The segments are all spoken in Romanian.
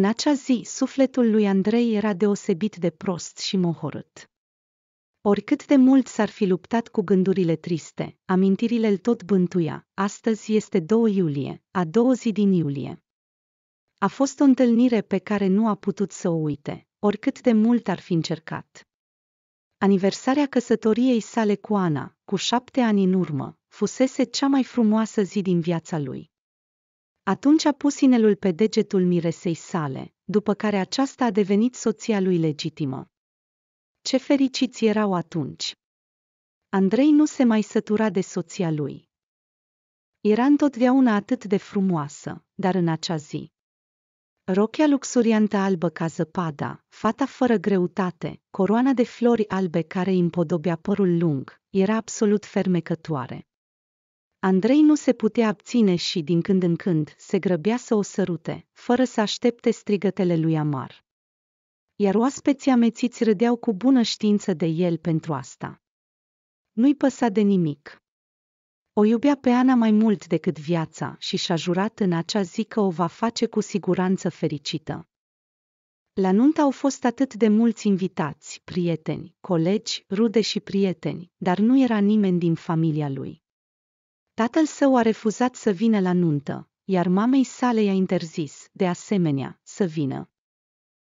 În acea zi, sufletul lui Andrei era deosebit de prost și mohorât. Oricât de mult s-ar fi luptat cu gândurile triste, amintirile îl tot bântuia. Astăzi este 2 iulie, a doua zi din iulie. A fost o întâlnire pe care nu a putut să o uite, oricât de mult ar fi încercat. Aniversarea căsătoriei sale cu Ana, cu șapte ani în urmă, fusese cea mai frumoasă zi din viața lui. Atunci a pus inelul pe degetul miresei sale, după care aceasta a devenit soția lui legitimă. Ce fericiți erau atunci! Andrei nu se mai sătura de soția lui. Era întotdeauna atât de frumoasă, dar în acea zi. Rochea luxuriantă albă ca zăpada, fata fără greutate, coroana de flori albe care îi împodobea părul lung, era absolut fermecătoare. Andrei nu se putea abține și, din când în când, se grăbea să o sărute, fără să aștepte strigătele lui Amar. Iar oaspeții amețiți râdeau cu bună știință de el pentru asta. Nu-i păsa de nimic. O iubea pe Ana mai mult decât viața și și-a jurat în acea zi că o va face cu siguranță fericită. La nuntă au fost atât de mulți invitați, prieteni, colegi, rude și prieteni, dar nu era nimeni din familia lui. Tatăl său a refuzat să vină la nuntă, iar mamei sale i-a interzis, de asemenea, să vină.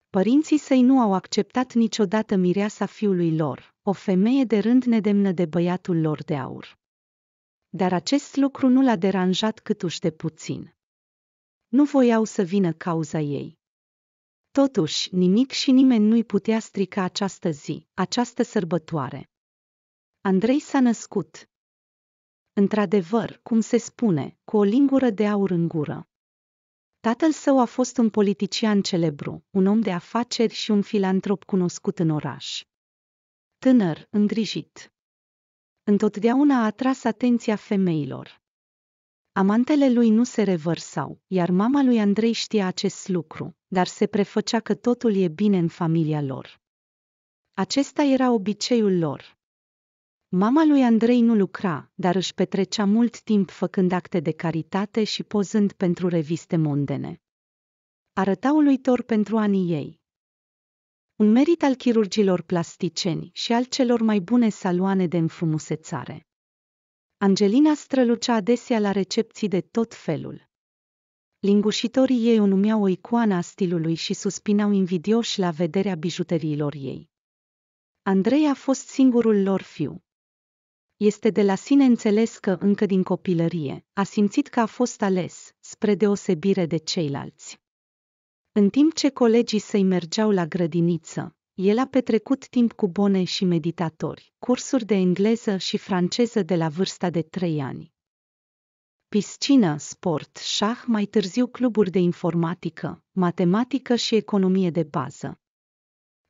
Părinții săi nu au acceptat niciodată mireasa fiului lor, o femeie de rând nedemnă de băiatul lor de aur. Dar acest lucru nu l-a deranjat câtuși de puțin. Nu voiau să vină cauza ei. Totuși, nimic și nimeni nu-i putea strica această zi, această sărbătoare. Andrei s-a născut, într-adevăr, cum se spune, cu o lingură de aur în gură. Tatăl său a fost un politician celebru, un om de afaceri și un filantrop cunoscut în oraș. Tânăr, îngrijit. Întotdeauna a atras atenția femeilor. Amantele lui nu se revărsau, iar mama lui Andrei știa acest lucru, dar se prefăcea că totul e bine în familia lor. Acesta era obiceiul lor. Mama lui Andrei nu lucra, dar își petrecea mult timp făcând acte de caritate și pozând pentru reviste mondene. Arăta uluitor pentru anii ei. Un merit al chirurgilor plasticeni și al celor mai bune saloane de înfrumusețare. Angelina strălucea adesea la recepții de tot felul. Lingușitorii ei o numeau o icoană a stilului și suspinau invidioși la vederea bijuteriilor ei. Andrei a fost singurul lor fiu. Este de la sine înțeles că încă din copilărie a simțit că a fost ales, spre deosebire de ceilalți. În timp ce colegii săi mergeau la grădiniță, el a petrecut timp cu bone și meditatori, cursuri de engleză și franceză de la vârsta de trei ani. Piscină, sport, șah, mai târziu cluburi de informatică, matematică și economie de bază.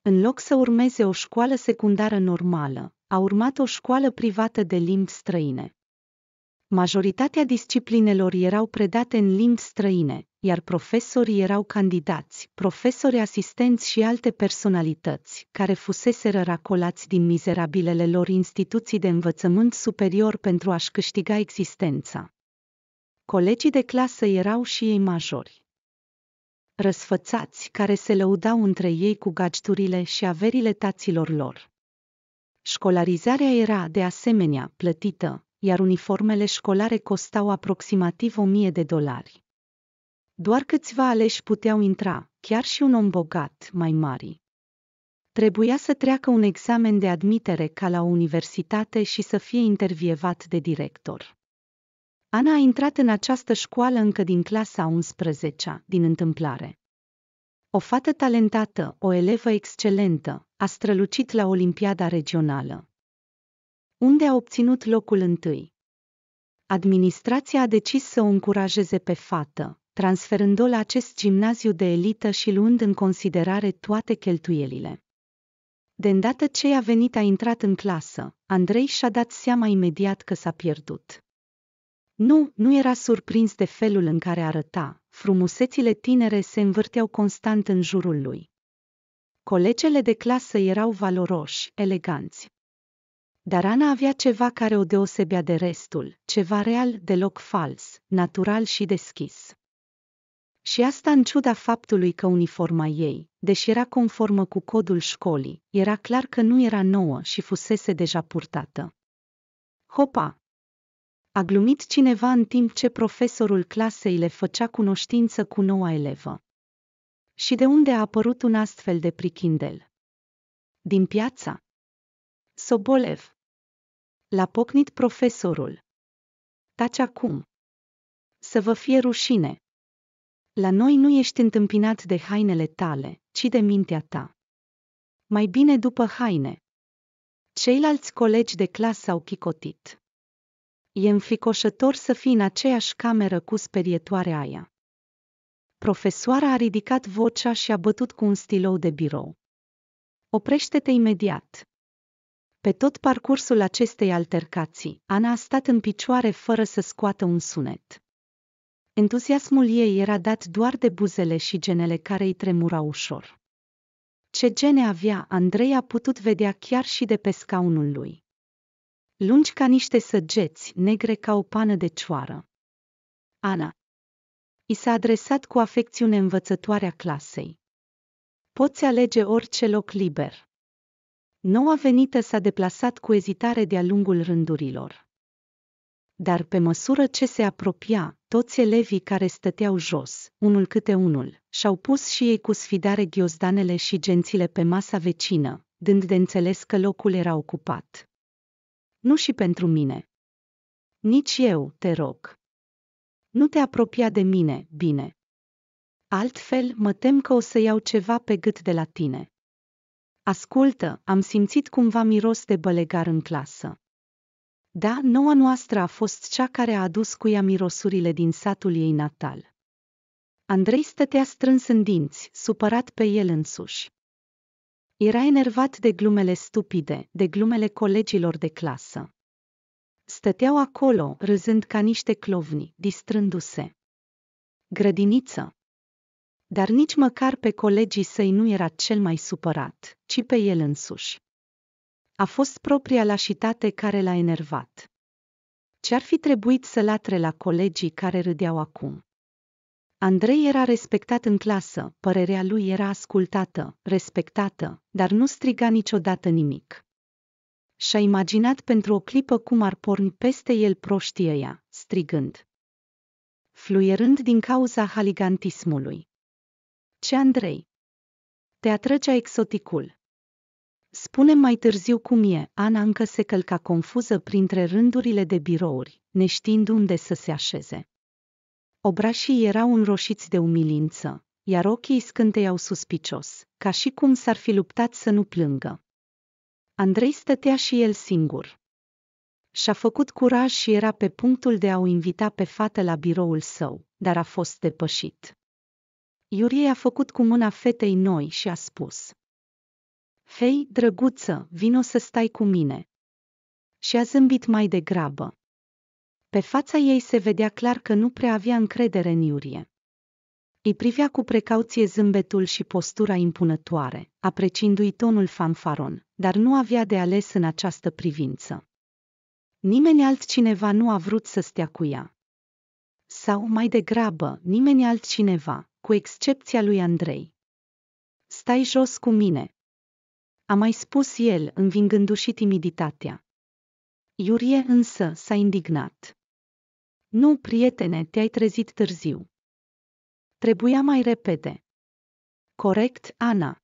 În loc să urmeze o școală secundară normală, a urmat o școală privată de limbi străine. Majoritatea disciplinelor erau predate în limbi străine, iar profesorii erau candidați, profesori asistenți și alte personalități, care fuseseră racolați din mizerabilele lor instituții de învățământ superior pentru a-și câștiga existența. Colegii de clasă erau și ei majori. Răsfățați, care se lăudau între ei cu gajturile și averile taților lor. Școlarizarea era, de asemenea, plătită, iar uniformele școlare costau aproximativ 1000 de dolari. Doar câțiva aleși puteau intra, chiar și un om bogat, mai mari. Trebuia să treacă un examen de admitere ca la o universitate și să fie intervievat de director. Ana a intrat în această școală încă din clasa 11 din întâmplare. O fată talentată, o elevă excelentă, a strălucit la Olimpiada Regională. Unde a obținut locul întâi? Administrația a decis să o încurajeze pe fată, transferând-o la acest gimnaziu de elită și luând în considerare toate cheltuielile. De îndată ce a venit a intrat în clasă, Andrei și-a dat seama imediat că s-a pierdut. Nu, nu era surprins de felul în care arăta, frumusețile tinere se învârteau constant în jurul lui. Colegele de clasă erau valoroși, eleganți. Dar Ana avea ceva care o deosebea de restul, ceva real, deloc fals, natural și deschis. Și asta în ciuda faptului că uniforma ei, deși era conformă cu codul școlii, era clar că nu era nouă și fusese deja purtată. Hopa! A glumit cineva în timp ce profesorul clasei le făcea cunoștință cu noua elevă. Și de unde a apărut un astfel de prichindel? Din piața. Sobolev. L-a pocnit profesorul. Taci acum. Să vă fie rușine. La noi nu ești întâmpinat de hainele tale, ci de mintea ta. Mai bine după haine. Ceilalți colegi de clasă au chicotit. E înficoșător să fii în aceeași cameră cu sperietoarea aia. Profesoara a ridicat vocea și a bătut cu un stilou de birou. Oprește-te imediat! Pe tot parcursul acestei altercații, Ana a stat în picioare fără să scoată un sunet. Entuziasmul ei era dat doar de buzele și genele care îi tremura ușor. Ce gene avea, Andrei a putut vedea chiar și de pe scaunul lui. Lungi ca niște săgeți, negre ca o pană de cioară. Ana, i s-a adresat cu afecțiune învățătoarea clasei. Poți alege orice loc liber. Noua venită s-a deplasat cu ezitare de-a lungul rândurilor. Dar pe măsură ce se apropia, toți elevii care stăteau jos, unul câte unul, și-au pus și ei cu sfidare ghiozdanele și gențile pe masa vecină, dând de înțeles că locul era ocupat. Nu și pentru mine. Nici eu, te rog nu te apropia de mine, bine. Altfel, mă tem că o să iau ceva pe gât de la tine. Ascultă, am simțit cumva miros de bălegar în clasă. Da, noua noastră a fost cea care a adus cu ea mirosurile din satul ei natal. Andrei stătea strâns în dinți, supărat pe el însuși. Era enervat de glumele stupide, de glumele colegilor de clasă. Stăteau acolo, râzând ca niște clovni, distrându-se. Grădiniță. Dar nici măcar pe colegii săi nu era cel mai supărat, ci pe el însuși. A fost propria lașitate care l-a enervat. Ce-ar fi trebuit să latre la colegii care râdeau acum? Andrei era respectat în clasă, părerea lui era ascultată, respectată, dar nu striga niciodată nimic și-a imaginat pentru o clipă cum ar porni peste el proștii strigând. Fluierând din cauza haligantismului. Ce Andrei? Te atrăgea exoticul. Spune mai târziu cum e, Ana încă se călca confuză printre rândurile de birouri, neștiind unde să se așeze. Obrașii erau înroșiți de umilință, iar ochii scânteiau suspicios, ca și cum s-ar fi luptat să nu plângă. Andrei stătea și el singur. Și-a făcut curaj și era pe punctul de a o invita pe fată la biroul său, dar a fost depășit. Iurie a făcut cu mâna fetei noi și a spus. Hei, drăguță, vino să stai cu mine. Și a zâmbit mai degrabă. Pe fața ei se vedea clar că nu prea avea încredere în Iurie. Îi privea cu precauție zâmbetul și postura impunătoare, apreciindu-i tonul fanfaron, dar nu avea de ales în această privință. Nimeni altcineva nu a vrut să stea cu ea. Sau, mai degrabă, nimeni altcineva, cu excepția lui Andrei. Stai jos cu mine. A mai spus el, învingându-și timiditatea. Iurie însă s-a indignat. Nu, prietene, te-ai trezit târziu. Trebuia mai repede. Corect, Ana.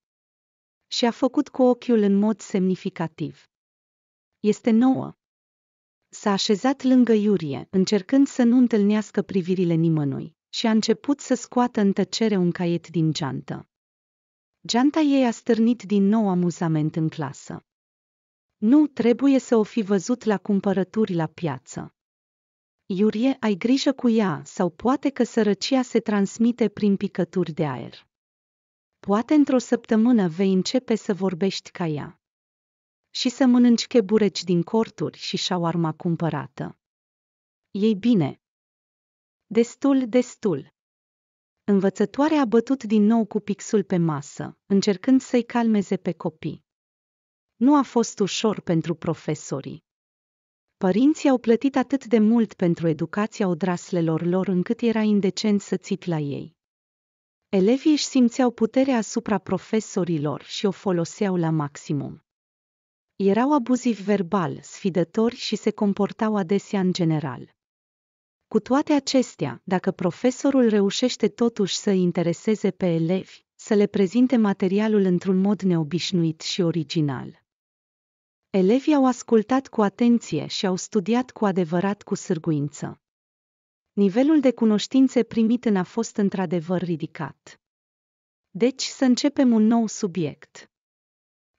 Și a făcut cu ochiul în mod semnificativ. Este nouă. S-a așezat lângă Iurie, încercând să nu întâlnească privirile nimănui, și a început să scoată în tăcere un caiet din geantă. Geanta ei a stârnit din nou amuzament în clasă. Nu trebuie să o fi văzut la cumpărături la piață. Iurie, ai grijă cu ea, sau poate că sărăcia se transmite prin picături de aer. Poate într-o săptămână vei începe să vorbești ca ea. Și să mănânci chebureci din corturi și șauarma cumpărată. Ei bine. Destul, destul. Învățătoarea a bătut din nou cu pixul pe masă, încercând să-i calmeze pe copii. Nu a fost ușor pentru profesorii. Părinții au plătit atât de mult pentru educația odraslelor lor încât era indecent să țip la ei. Elevii își simțeau puterea asupra profesorilor și o foloseau la maximum. Erau abuzivi verbal, sfidători și se comportau adesea în general. Cu toate acestea, dacă profesorul reușește totuși să intereseze pe elevi, să le prezinte materialul într-un mod neobișnuit și original, Elevii au ascultat cu atenție și au studiat cu adevărat cu sârguință. Nivelul de cunoștințe primit în a fost într-adevăr ridicat. Deci să începem un nou subiect.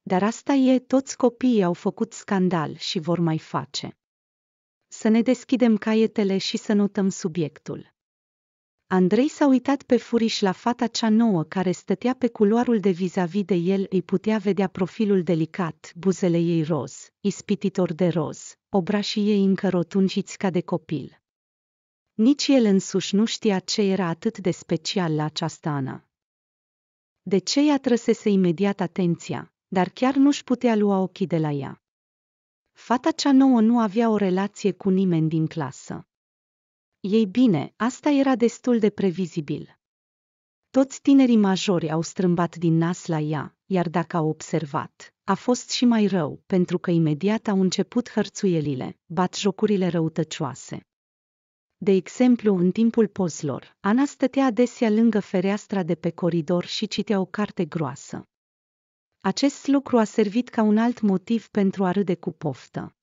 Dar asta e, toți copiii au făcut scandal și vor mai face. Să ne deschidem caietele și să notăm subiectul. Andrei s-a uitat pe furiș la fata cea nouă care stătea pe culoarul de vis-a-vis de el, îi putea vedea profilul delicat, buzele ei roz, ispititor de roz, obrașii ei încă rotunjiți ca de copil. Nici el însuși nu știa ce era atât de special la această Ana. De ce ea trăsese imediat atenția, dar chiar nu-și putea lua ochii de la ea. Fata cea nouă nu avea o relație cu nimeni din clasă. Ei bine, asta era destul de previzibil. Toți tinerii majori au strâmbat din nas la ea, iar dacă au observat, a fost și mai rău, pentru că imediat au început hărțuielile, bat jocurile răutăcioase. De exemplu, în timpul pozlor, Ana stătea adesea lângă fereastra de pe coridor și citea o carte groasă. Acest lucru a servit ca un alt motiv pentru a râde cu poftă.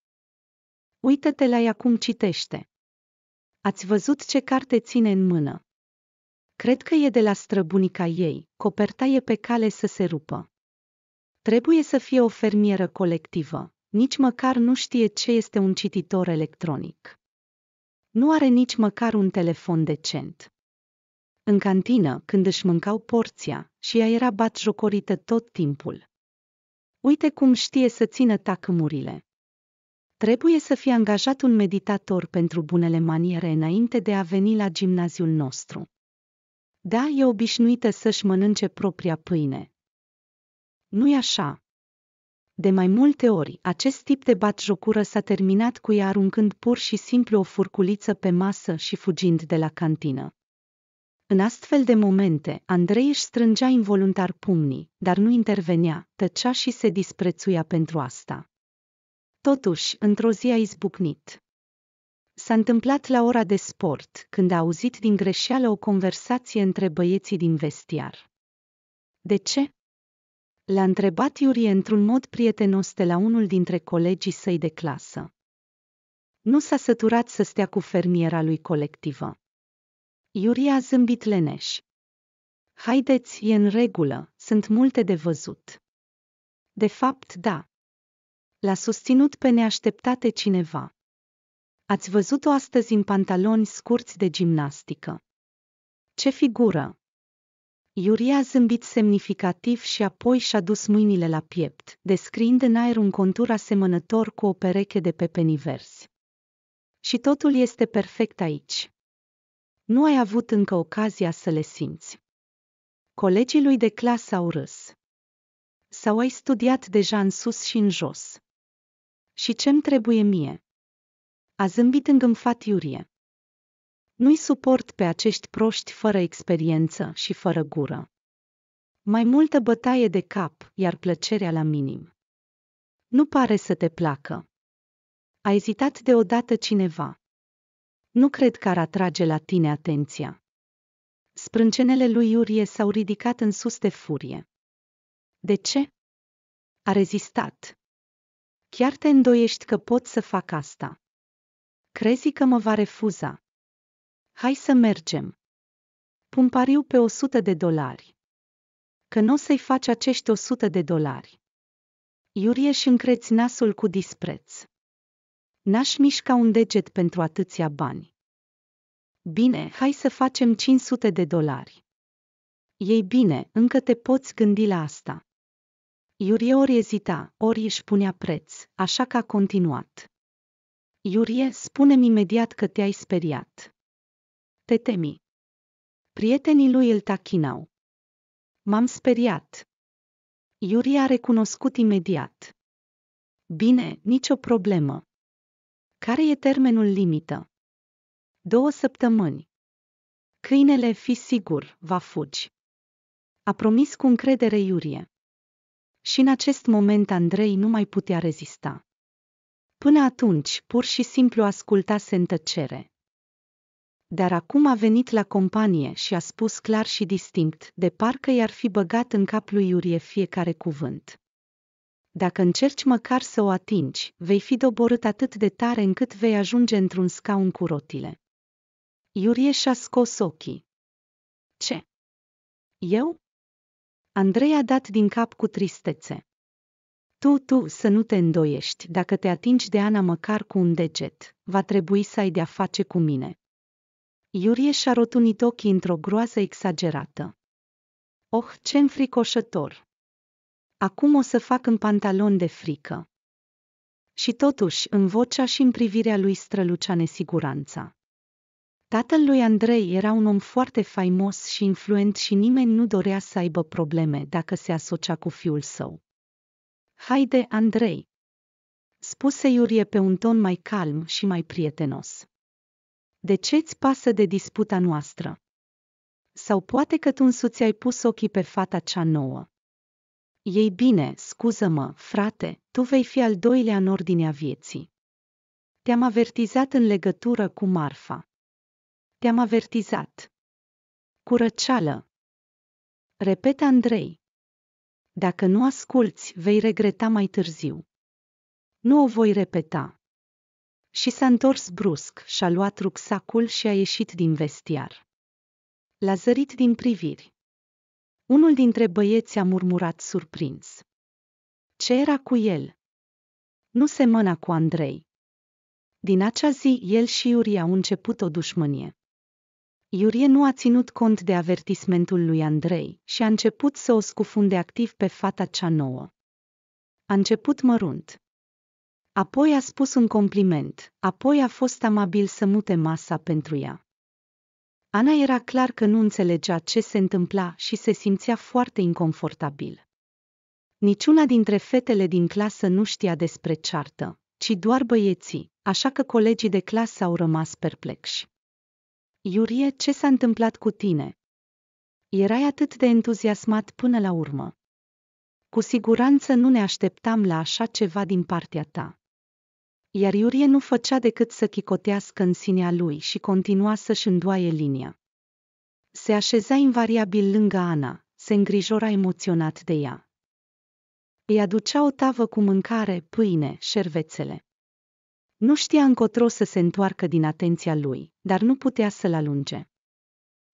Uită-te la ea cum citește. Ați văzut ce carte ține în mână. Cred că e de la străbunica ei, coperta e pe cale să se rupă. Trebuie să fie o fermieră colectivă, nici măcar nu știe ce este un cititor electronic. Nu are nici măcar un telefon decent. În cantină, când își mâncau porția, și ea era batjocorită tot timpul. Uite cum știe să țină tacâmurile. Trebuie să fie angajat un meditator pentru bunele maniere înainte de a veni la gimnaziul nostru. Da, e obișnuită să-și mănânce propria pâine. Nu-i așa. De mai multe ori, acest tip de batjocură s-a terminat cu ea aruncând pur și simplu o furculiță pe masă și fugind de la cantină. În astfel de momente, Andrei își strângea involuntar pumnii, dar nu intervenea, tăcea și se disprețuia pentru asta. Totuși, într-o zi a izbucnit. S-a întâmplat la ora de sport, când a auzit din greșeală o conversație între băieții din vestiar. De ce? L-a întrebat Iurie într-un mod prietenos de la unul dintre colegii săi de clasă. Nu s-a săturat să stea cu fermiera lui colectivă. Iurie a zâmbit leneș. Haideți, e în regulă, sunt multe de văzut. De fapt, da, L-a susținut pe neașteptate cineva. Ați văzut-o astăzi în pantaloni scurți de gimnastică. Ce figură! Iuria a zâmbit semnificativ și apoi și-a dus mâinile la piept, descriind în aer un contur asemănător cu o pereche de pepenivers. Și totul este perfect aici. Nu ai avut încă ocazia să le simți. Colegii lui de clasă au râs. Sau ai studiat deja în sus și în jos. Și ce-mi trebuie mie? A zâmbit îngânfat Iurie. Nu-i suport pe acești proști fără experiență și fără gură. Mai multă bătaie de cap, iar plăcerea la minim. Nu pare să te placă. A ezitat deodată cineva. Nu cred că ar atrage la tine atenția. Sprâncenele lui Iurie s-au ridicat în sus de furie. De ce? A rezistat. Chiar te îndoiești că pot să fac asta. Crezi că mă va refuza. Hai să mergem. Pun pariu pe 100 de dolari. Că nu o să-i faci acești 100 de dolari. Iurie și încreți nasul cu dispreț. N-aș mișca un deget pentru atâția bani. Bine, hai să facem 500 de dolari. Ei bine, încă te poți gândi la asta. Iurie ori ezita, ori își punea preț, așa că a continuat. Iurie, spune-mi imediat că te-ai speriat. Te temi. Prietenii lui îl tachinau. M-am speriat. Iurie a recunoscut imediat. Bine, nicio problemă. Care e termenul limită? Două săptămâni. Câinele, fi sigur, va fugi. A promis cu încredere Iurie și în acest moment Andrei nu mai putea rezista. Până atunci, pur și simplu ascultase în tăcere. Dar acum a venit la companie și a spus clar și distinct, de parcă i-ar fi băgat în cap lui Iurie fiecare cuvânt. Dacă încerci măcar să o atingi, vei fi doborât atât de tare încât vei ajunge într-un scaun cu rotile. Iurie și-a scos ochii. Ce? Eu? Andrei a dat din cap cu tristețe. Tu, tu, să nu te îndoiești, dacă te atingi de Ana măcar cu un deget, va trebui să ai de-a face cu mine. Iurie și-a rotunit ochii într-o groază exagerată. Oh, ce înfricoșător! Acum o să fac în pantalon de frică. Și totuși, în vocea și în privirea lui strălucea nesiguranța. Tatăl lui Andrei era un om foarte faimos și influent și nimeni nu dorea să aibă probleme dacă se asocia cu fiul său. Haide, Andrei! spuse Iurie pe un ton mai calm și mai prietenos. De ce-ți pasă de disputa noastră? Sau poate că tu însuți ai pus ochii pe fata cea nouă. Ei bine, scuză-mă, frate, tu vei fi al doilea în ordinea vieții. Te-am avertizat în legătură cu Marfa. Te-am avertizat. Curăceală. Repete Andrei. Dacă nu asculți, vei regreta mai târziu. Nu o voi repeta. Și s-a întors brusc, și-a luat rucsacul și a ieșit din vestiar. L-a zărit din priviri. Unul dintre băieți a murmurat surprins. Ce era cu el? Nu semăna cu Andrei. Din acea zi, el și Iuri au început o dușmănie. Iurie nu a ținut cont de avertismentul lui Andrei și a început să o scufunde activ pe fata cea nouă. A început mărunt. Apoi a spus un compliment, apoi a fost amabil să mute masa pentru ea. Ana era clar că nu înțelegea ce se întâmpla și se simțea foarte inconfortabil. Niciuna dintre fetele din clasă nu știa despre ceartă, ci doar băieții, așa că colegii de clasă au rămas perplexi. Iurie, ce s-a întâmplat cu tine? Erai atât de entuziasmat până la urmă. Cu siguranță nu ne așteptam la așa ceva din partea ta. Iar Iurie nu făcea decât să chicotească în sinea lui și continua să-și îndoaie linia. Se așeza invariabil lângă Ana, se îngrijora emoționat de ea. Îi aducea o tavă cu mâncare, pâine, șervețele. Nu știa încotro să se întoarcă din atenția lui, dar nu putea să-l alunge.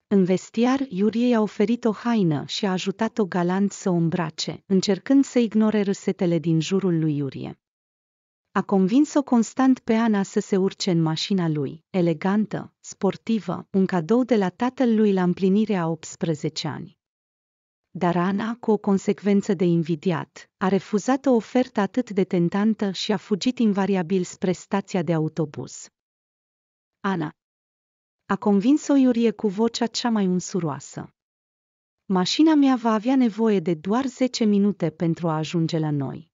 În vestiar, Iurie i-a oferit o haină și a ajutat-o galant să o îmbrace, încercând să ignore râsetele din jurul lui Iurie. A convins-o constant pe Ana să se urce în mașina lui, elegantă, sportivă, un cadou de la tatăl lui la împlinirea 18 ani dar Ana, cu o consecvență de invidiat, a refuzat o ofertă atât de tentantă și a fugit invariabil spre stația de autobuz. Ana a convins-o Iurie cu vocea cea mai unsuroasă. Mașina mea va avea nevoie de doar 10 minute pentru a ajunge la noi.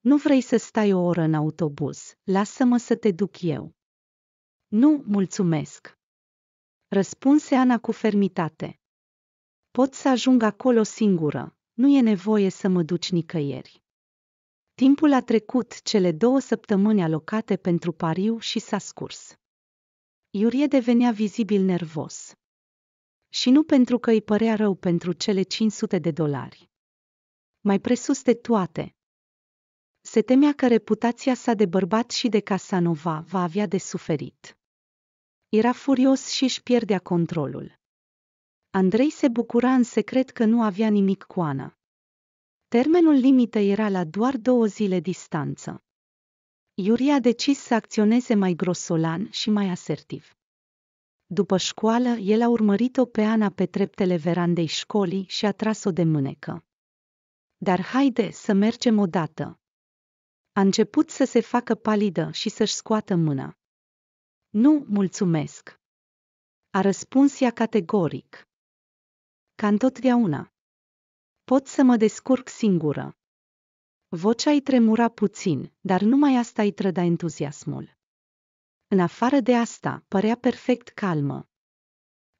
Nu vrei să stai o oră în autobuz, lasă-mă să te duc eu. Nu, mulțumesc. Răspunse Ana cu fermitate. Pot să ajung acolo singură, nu e nevoie să mă duci nicăieri. Timpul a trecut cele două săptămâni alocate pentru pariu și s-a scurs. Iurie devenea vizibil nervos. Și nu pentru că îi părea rău pentru cele 500 de dolari. Mai presus de toate, se temea că reputația sa de bărbat și de Casanova va avea de suferit. Era furios și își pierdea controlul. Andrei se bucura în secret că nu avea nimic cu Ana. Termenul limită era la doar două zile distanță. Iuri a decis să acționeze mai grosolan și mai asertiv. După școală, el a urmărit-o pe Ana pe treptele verandei școlii și a tras-o de mânecă. Dar haide să mergem odată. A început să se facă palidă și să-și scoată mâna. Nu, mulțumesc. A răspuns ea categoric ca întotdeauna. Pot să mă descurc singură. Vocea îi tremura puțin, dar numai asta îi trăda entuziasmul. În afară de asta, părea perfect calmă.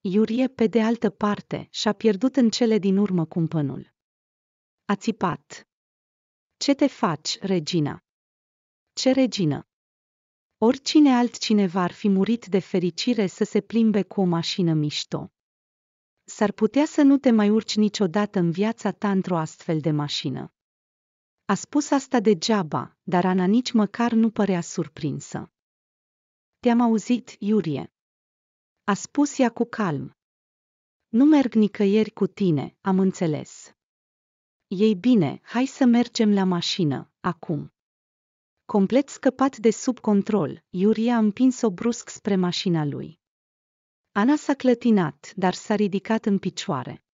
Iurie, pe de altă parte, și-a pierdut în cele din urmă cumpănul. A țipat. Ce te faci, regina? Ce regină? Oricine altcineva ar fi murit de fericire să se plimbe cu o mașină mișto s-ar putea să nu te mai urci niciodată în viața ta într-o astfel de mașină. A spus asta degeaba, dar Ana nici măcar nu părea surprinsă. Te-am auzit, Iurie. A spus ea cu calm. Nu merg nicăieri cu tine, am înțeles. Ei bine, hai să mergem la mașină, acum. Complet scăpat de sub control, Iurie a împins-o brusc spre mașina lui. Ana s-a clătinat, dar s-a ridicat în picioare.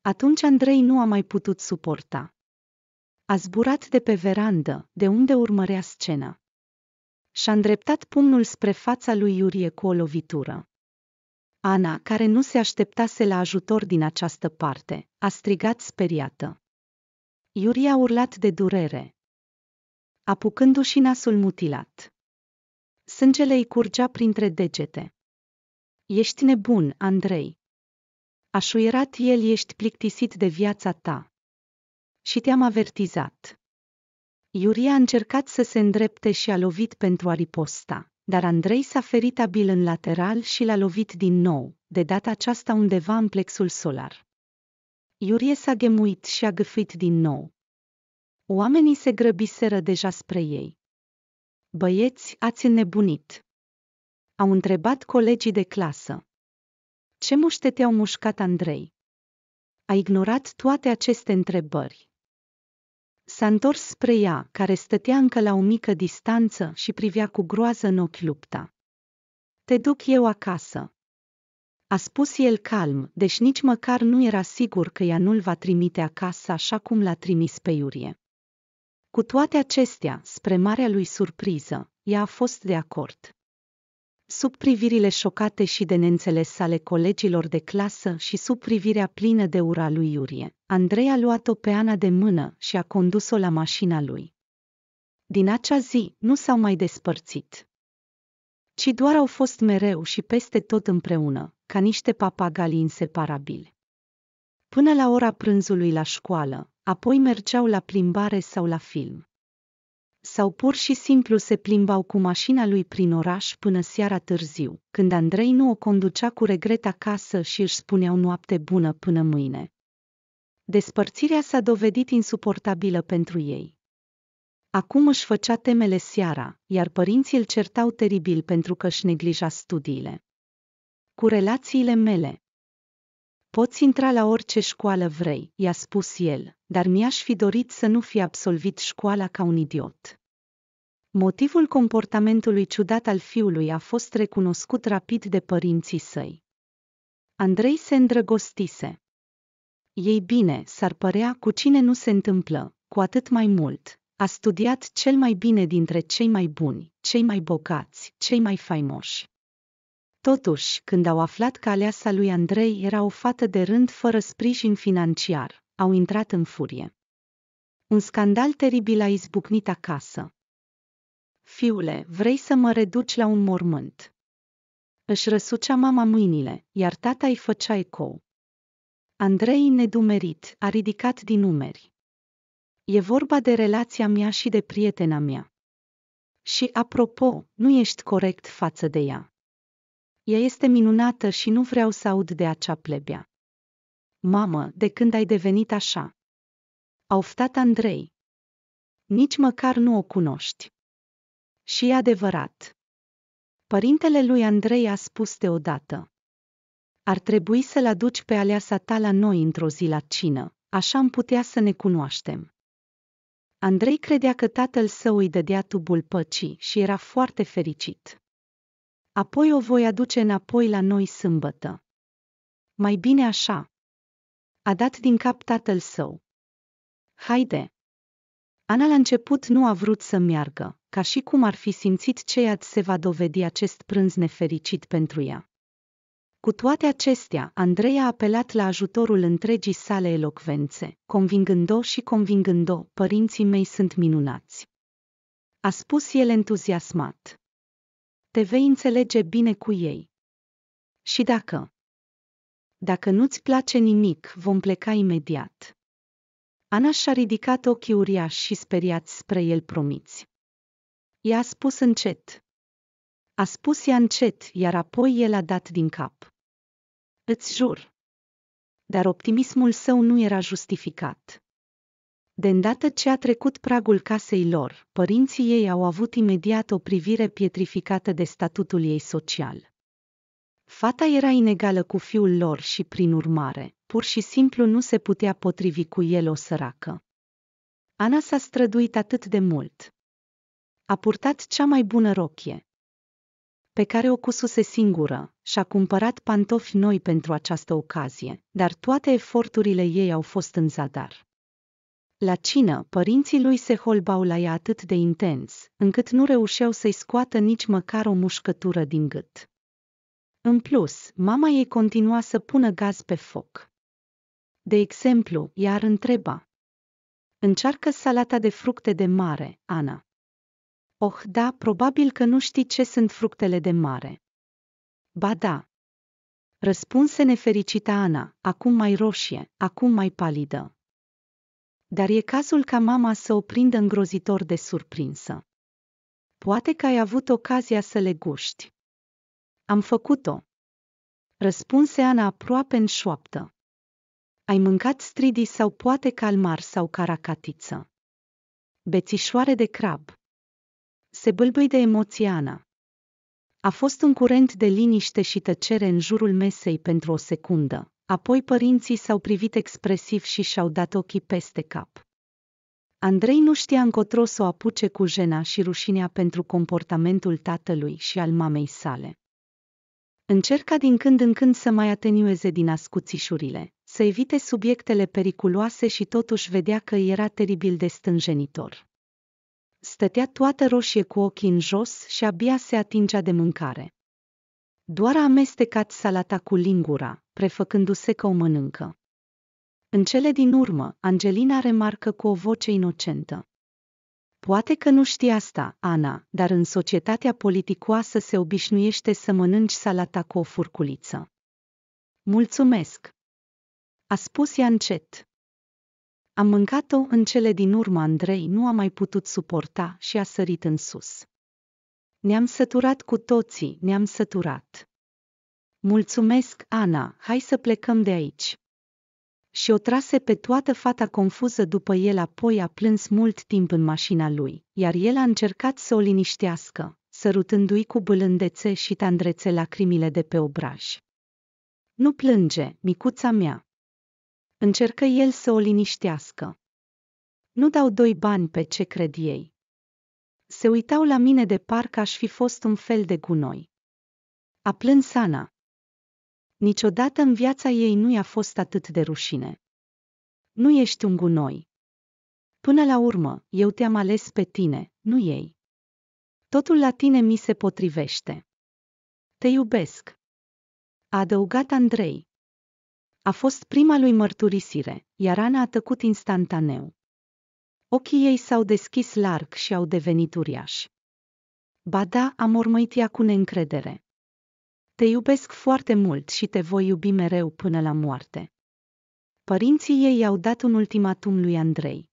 Atunci Andrei nu a mai putut suporta. A zburat de pe verandă, de unde urmărea scena. Și-a îndreptat pumnul spre fața lui Iurie cu o lovitură. Ana, care nu se așteptase la ajutor din această parte, a strigat speriată. Iurie a urlat de durere, apucându-și nasul mutilat. Sângele îi curgea printre degete. Ești nebun, Andrei. Așuierat el, ești plictisit de viața ta. Și te-am avertizat. Iuria a încercat să se îndrepte și a lovit pentru a riposta, dar Andrei s-a ferit abil în lateral și l-a lovit din nou, de data aceasta undeva în plexul solar. Iurie s-a gemuit și a gâfit din nou. Oamenii se grăbiseră deja spre ei. Băieți, ați înnebunit au întrebat colegii de clasă. Ce muște te-au mușcat Andrei? A ignorat toate aceste întrebări. S-a întors spre ea, care stătea încă la o mică distanță și privea cu groază în ochi lupta. Te duc eu acasă. A spus el calm, deci nici măcar nu era sigur că ea nu-l va trimite acasă așa cum l-a trimis pe Iurie. Cu toate acestea, spre marea lui surpriză, ea a fost de acord sub privirile șocate și de neînțeles ale colegilor de clasă și sub privirea plină de ura lui Iurie, Andrei a luat-o pe Ana de mână și a condus-o la mașina lui. Din acea zi, nu s-au mai despărțit. Ci doar au fost mereu și peste tot împreună, ca niște papagali inseparabili. Până la ora prânzului la școală, apoi mergeau la plimbare sau la film sau pur și simplu se plimbau cu mașina lui prin oraș până seara târziu, când Andrei nu o conducea cu regret acasă și își spuneau noapte bună până mâine. Despărțirea s-a dovedit insuportabilă pentru ei. Acum își făcea temele seara, iar părinții îl certau teribil pentru că își neglija studiile. Cu relațiile mele. Poți intra la orice școală vrei, i-a spus el, dar mi-aș fi dorit să nu fi absolvit școala ca un idiot. Motivul comportamentului ciudat al fiului a fost recunoscut rapid de părinții săi. Andrei se îndrăgostise. Ei bine, s-ar părea cu cine nu se întâmplă, cu atât mai mult. A studiat cel mai bine dintre cei mai buni, cei mai bogați, cei mai faimoși. Totuși, când au aflat că aleasa lui Andrei era o fată de rând fără sprijin financiar, au intrat în furie. Un scandal teribil a izbucnit acasă fiule, vrei să mă reduci la un mormânt. Își răsucea mama mâinile, iar tata îi făcea ecou. Andrei, nedumerit, a ridicat din numeri. E vorba de relația mea și de prietena mea. Și, apropo, nu ești corect față de ea. Ea este minunată și nu vreau să aud de acea plebea. Mamă, de când ai devenit așa? A oftat Andrei. Nici măcar nu o cunoști. Și e adevărat. Părintele lui Andrei a spus deodată. Ar trebui să-l aduci pe aleasa ta la noi într-o zi la cină, așa am putea să ne cunoaștem. Andrei credea că tatăl său îi dădea tubul păcii și era foarte fericit. Apoi o voi aduce înapoi la noi sâmbătă. Mai bine așa. A dat din cap tatăl său. Haide! Ana la început nu a vrut să meargă, ca și cum ar fi simțit ceea ce se va dovedi acest prânz nefericit pentru ea. Cu toate acestea, Andrei a apelat la ajutorul întregii sale elocvențe, convingând-o și convingând-o, părinții mei sunt minunați. A spus el entuziasmat. Te vei înțelege bine cu ei. Și dacă? Dacă nu-ți place nimic, vom pleca imediat. Ana și-a ridicat ochii uriași și speriați spre el promiți. I-a spus încet. A spus ea încet, iar apoi el a dat din cap. Îți jur. Dar optimismul său nu era justificat. De îndată ce a trecut pragul casei lor, părinții ei au avut imediat o privire pietrificată de statutul ei social. Fata era inegală cu fiul lor și, prin urmare, pur și simplu nu se putea potrivi cu el o săracă. Ana s-a străduit atât de mult, a purtat cea mai bună rochie pe care o cususe singură și-a cumpărat pantofi noi pentru această ocazie, dar toate eforturile ei au fost în zadar. La cină, părinții lui se holbau la ea atât de intens, încât nu reușeau să-i scoată nici măcar o mușcătură din gât. În plus, mama ei continua să pună gaz pe foc. De exemplu, iar întreba. Încearcă salata de fructe de mare, Ana. Oh da, probabil că nu știi ce sunt fructele de mare. Ba da. Răspunse nefericită Ana, acum mai roșie, acum mai palidă. Dar e cazul ca mama să o prindă îngrozitor de surprinsă. Poate că ai avut ocazia să le guști. Am făcut-o. Răspunse Ana aproape în șoaptă. Ai mâncat stridii sau poate calmar sau caracatiță. Bețișoare de crab se bâlbâi de emoțiana. A fost un curent de liniște și tăcere în jurul mesei pentru o secundă, apoi părinții s-au privit expresiv și și-au dat ochii peste cap. Andrei nu știa încotro să o apuce cu jena și rușinea pentru comportamentul tatălui și al mamei sale. Încerca din când în când să mai atenueze din ascuțișurile, să evite subiectele periculoase și totuși vedea că era teribil de stânjenitor stătea toată roșie cu ochii în jos și abia se atingea de mâncare. Doar a amestecat salata cu lingura, prefăcându-se că o mănâncă. În cele din urmă, Angelina remarcă cu o voce inocentă. Poate că nu știi asta, Ana, dar în societatea politicoasă se obișnuiește să mănânci salata cu o furculiță. Mulțumesc! A spus ea încet. Am mâncat-o în cele din urmă Andrei nu a mai putut suporta și a sărit în sus. Ne-am săturat cu toții, ne-am săturat. Mulțumesc, Ana, hai să plecăm de aici. Și o trase pe toată fata confuză după el apoi a plâns mult timp în mașina lui, iar el a încercat să o liniștească, sărutându-i cu bâlândețe și tandrețe lacrimile de pe obraj. Nu plânge, micuța mea. Încercă el să o liniștească. Nu dau doi bani pe ce cred ei. Se uitau la mine de parcă aș fi fost un fel de gunoi. A plâns Ana. Niciodată în viața ei nu i-a fost atât de rușine. Nu ești un gunoi. Până la urmă, eu te-am ales pe tine, nu ei. Totul la tine mi se potrivește. Te iubesc. A adăugat Andrei. A fost prima lui mărturisire, iar Ana a tăcut instantaneu. Ochii ei s-au deschis larg și au devenit uriași. Bada a mormăit ea cu neîncredere. Te iubesc foarte mult și te voi iubi mereu până la moarte. Părinții ei i-au dat un ultimatum lui Andrei.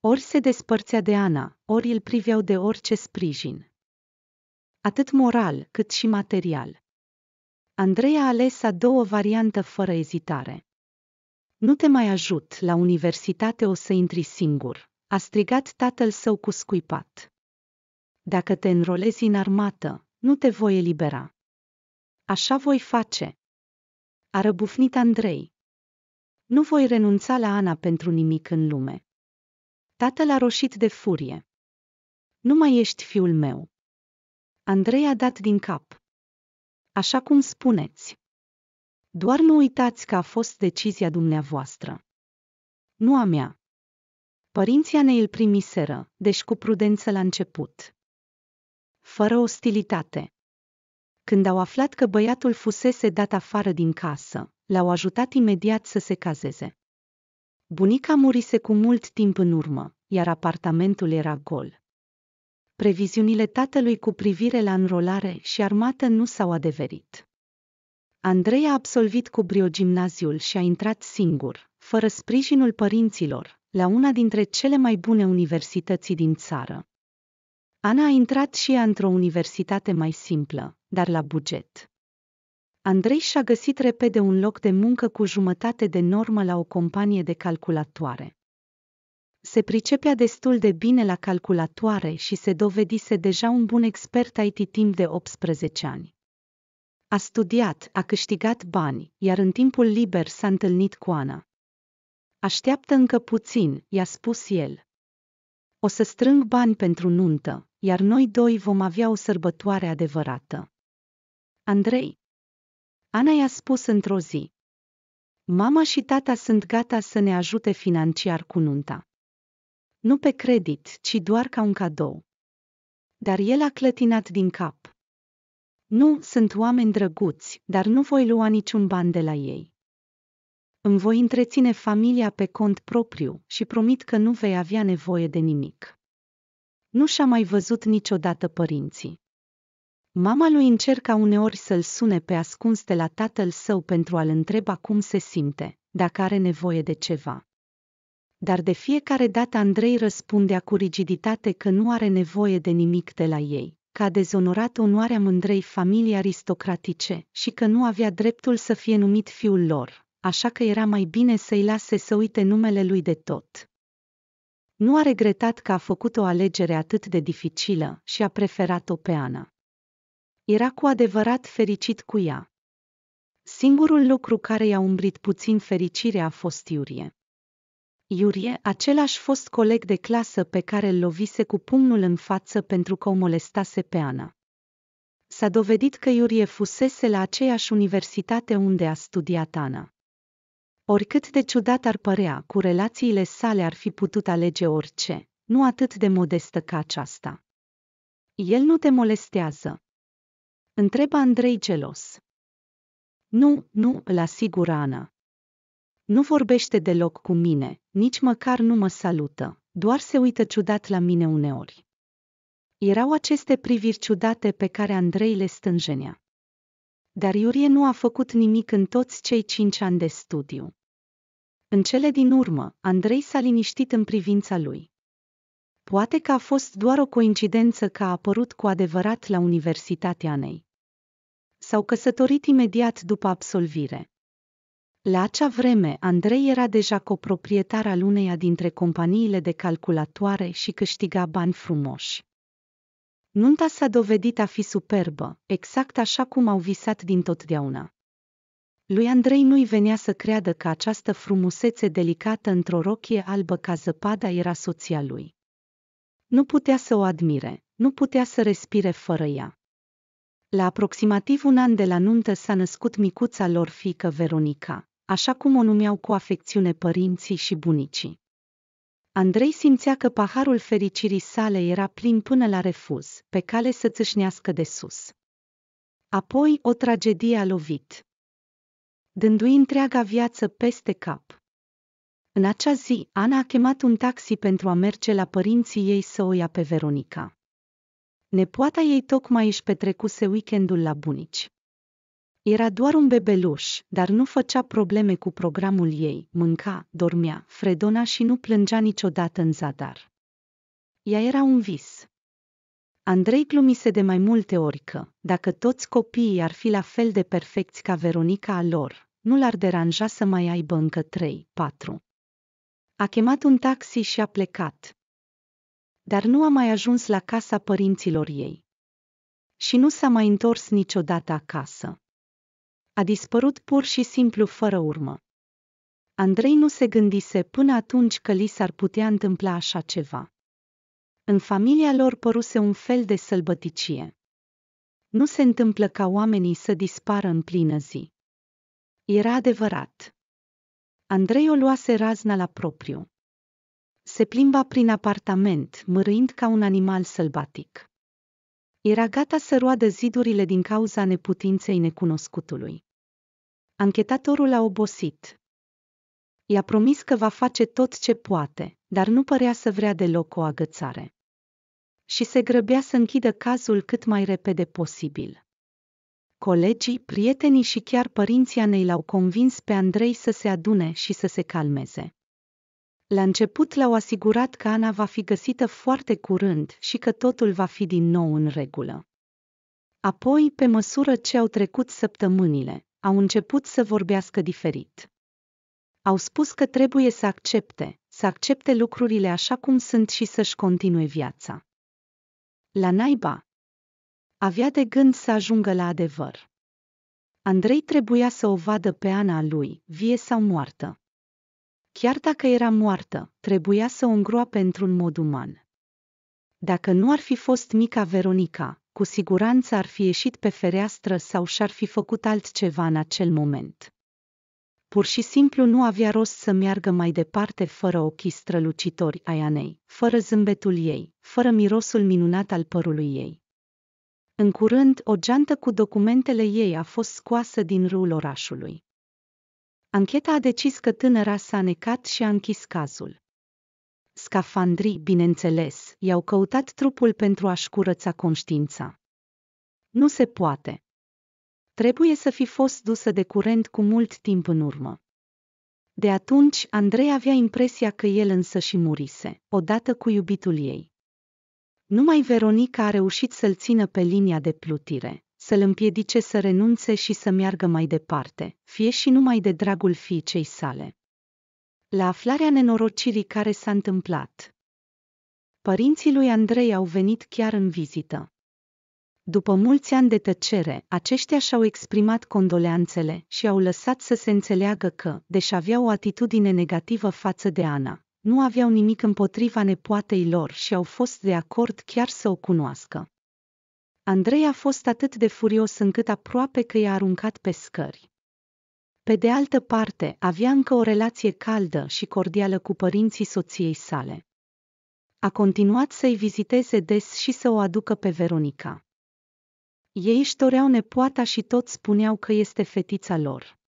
Ori se despărțea de Ana, ori îl priveau de orice sprijin. Atât moral, cât și material. Andrei a ales a doua variantă fără ezitare. Nu te mai ajut, la universitate o să intri singur, a strigat tatăl său cu scuipat. Dacă te înrolezi în armată, nu te voi elibera. Așa voi face. A răbufnit Andrei. Nu voi renunța la Ana pentru nimic în lume. Tatăl a roșit de furie. Nu mai ești fiul meu. Andrei a dat din cap așa cum spuneți. Doar nu uitați că a fost decizia dumneavoastră. Nu a mea. Părinția ne îl primiseră, deci cu prudență la început. Fără ostilitate. Când au aflat că băiatul fusese dat afară din casă, l-au ajutat imediat să se cazeze. Bunica murise cu mult timp în urmă, iar apartamentul era gol previziunile tatălui cu privire la înrolare și armată nu s-au adeverit. Andrei a absolvit cu brio gimnaziul și a intrat singur, fără sprijinul părinților, la una dintre cele mai bune universități din țară. Ana a intrat și ea într-o universitate mai simplă, dar la buget. Andrei și-a găsit repede un loc de muncă cu jumătate de normă la o companie de calculatoare se pricepea destul de bine la calculatoare și se dovedise deja un bun expert IT timp de 18 ani. A studiat, a câștigat bani, iar în timpul liber s-a întâlnit cu Ana. Așteaptă încă puțin, i-a spus el. O să strâng bani pentru nuntă, iar noi doi vom avea o sărbătoare adevărată. Andrei. Ana i-a spus într-o zi. Mama și tata sunt gata să ne ajute financiar cu nunta nu pe credit, ci doar ca un cadou. Dar el a clătinat din cap. Nu, sunt oameni drăguți, dar nu voi lua niciun ban de la ei. Îmi voi întreține familia pe cont propriu și promit că nu vei avea nevoie de nimic. Nu și-a mai văzut niciodată părinții. Mama lui încerca uneori să-l sune pe ascuns de la tatăl său pentru a-l întreba cum se simte, dacă are nevoie de ceva dar de fiecare dată Andrei răspundea cu rigiditate că nu are nevoie de nimic de la ei că a dezonorat onoarea mândrei familii aristocratice și că nu avea dreptul să fie numit fiul lor, așa că era mai bine să-i lase să uite numele lui de tot. Nu a regretat că a făcut o alegere atât de dificilă și a preferat-o pe Ana. Era cu adevărat fericit cu ea. Singurul lucru care i-a umbrit puțin fericirea a fost Iurie. Iurie, același fost coleg de clasă pe care îl lovise cu pumnul în față pentru că o molestase pe Ana. S-a dovedit că Iurie fusese la aceeași universitate unde a studiat Ana. Oricât de ciudat ar părea, cu relațiile sale ar fi putut alege orice, nu atât de modestă ca aceasta. El nu te molestează. Întreba Andrei gelos. Nu, nu, la sigur, Ana. Nu vorbește deloc cu mine, nici măcar nu mă salută, doar se uită ciudat la mine uneori. Erau aceste priviri ciudate pe care Andrei le stânjenea. Dar Iurie nu a făcut nimic în toți cei cinci ani de studiu. În cele din urmă, Andrei s-a liniștit în privința lui. Poate că a fost doar o coincidență că a apărut cu adevărat la Universitatea Anei. S-au căsătorit imediat după absolvire. La acea vreme, Andrei era deja coproprietar al uneia dintre companiile de calculatoare și câștiga bani frumoși. Nunta s-a dovedit a fi superbă, exact așa cum au visat din totdeauna. Lui Andrei nu-i venea să creadă că această frumusețe delicată într-o rochie albă ca zăpada era soția lui. Nu putea să o admire, nu putea să respire fără ea. La aproximativ un an de la nuntă s-a născut micuța lor fică Veronica, așa cum o numeau cu afecțiune părinții și bunicii. Andrei simțea că paharul fericirii sale era plin până la refuz, pe cale să țâșnească de sus. Apoi o tragedie a lovit. Dându-i întreaga viață peste cap. În acea zi, Ana a chemat un taxi pentru a merge la părinții ei să o ia pe Veronica. Nepoata ei tocmai își petrecuse weekendul la bunici. Era doar un bebeluș, dar nu făcea probleme cu programul ei, mânca, dormea, fredona și nu plângea niciodată în zadar. Ea era un vis. Andrei glumise de mai multe ori că, dacă toți copiii ar fi la fel de perfecți ca Veronica a lor, nu l-ar deranja să mai aibă încă trei, patru. A chemat un taxi și a plecat. Dar nu a mai ajuns la casa părinților ei. Și nu s-a mai întors niciodată acasă a dispărut pur și simplu fără urmă. Andrei nu se gândise până atunci că li s-ar putea întâmpla așa ceva. În familia lor păruse un fel de sălbăticie. Nu se întâmplă ca oamenii să dispară în plină zi. Era adevărat. Andrei o luase razna la propriu. Se plimba prin apartament, mârâind ca un animal sălbatic. Era gata să roadă zidurile din cauza neputinței necunoscutului. Anchetatorul a obosit. I-a promis că va face tot ce poate, dar nu părea să vrea deloc o agățare. Și se grăbea să închidă cazul cât mai repede posibil. Colegii, prietenii și chiar părinții Anei l-au convins pe Andrei să se adune și să se calmeze. La început l-au asigurat că Ana va fi găsită foarte curând și că totul va fi din nou în regulă. Apoi, pe măsură ce au trecut săptămânile, au început să vorbească diferit. Au spus că trebuie să accepte, să accepte lucrurile așa cum sunt și să-și continue viața. La naiba. Avea de gând să ajungă la adevăr. Andrei trebuia să o vadă pe Ana lui, vie sau moartă. Chiar dacă era moartă, trebuia să o îngroape într-un mod uman. Dacă nu ar fi fost mica Veronica, cu siguranță ar fi ieșit pe fereastră sau și-ar fi făcut altceva în acel moment. Pur și simplu nu avea rost să meargă mai departe fără ochii strălucitori ai Anei, fără zâmbetul ei, fără mirosul minunat al părului ei. În curând, o geantă cu documentele ei a fost scoasă din râul orașului. Ancheta a decis că tânăra s-a necat și a închis cazul. Scafandrii, bineînțeles, i-au căutat trupul pentru a-și curăța conștiința. Nu se poate. Trebuie să fi fost dusă de curent cu mult timp în urmă. De atunci, Andrei avea impresia că el însă și murise, odată cu iubitul ei. Numai Veronica a reușit să-l țină pe linia de plutire, să-l împiedice să renunțe și să meargă mai departe, fie și numai de dragul fiicei sale la aflarea nenorocirii care s-a întâmplat. Părinții lui Andrei au venit chiar în vizită. După mulți ani de tăcere, aceștia și-au exprimat condoleanțele și au lăsat să se înțeleagă că, deși aveau o atitudine negativă față de Ana, nu aveau nimic împotriva nepoatei lor și au fost de acord chiar să o cunoască. Andrei a fost atât de furios încât aproape că i-a aruncat pe scări. Pe de altă parte, avea încă o relație caldă și cordială cu părinții soției sale. A continuat să-i viziteze des și să o aducă pe Veronica. Ei își doreau nepoata și toți spuneau că este fetița lor.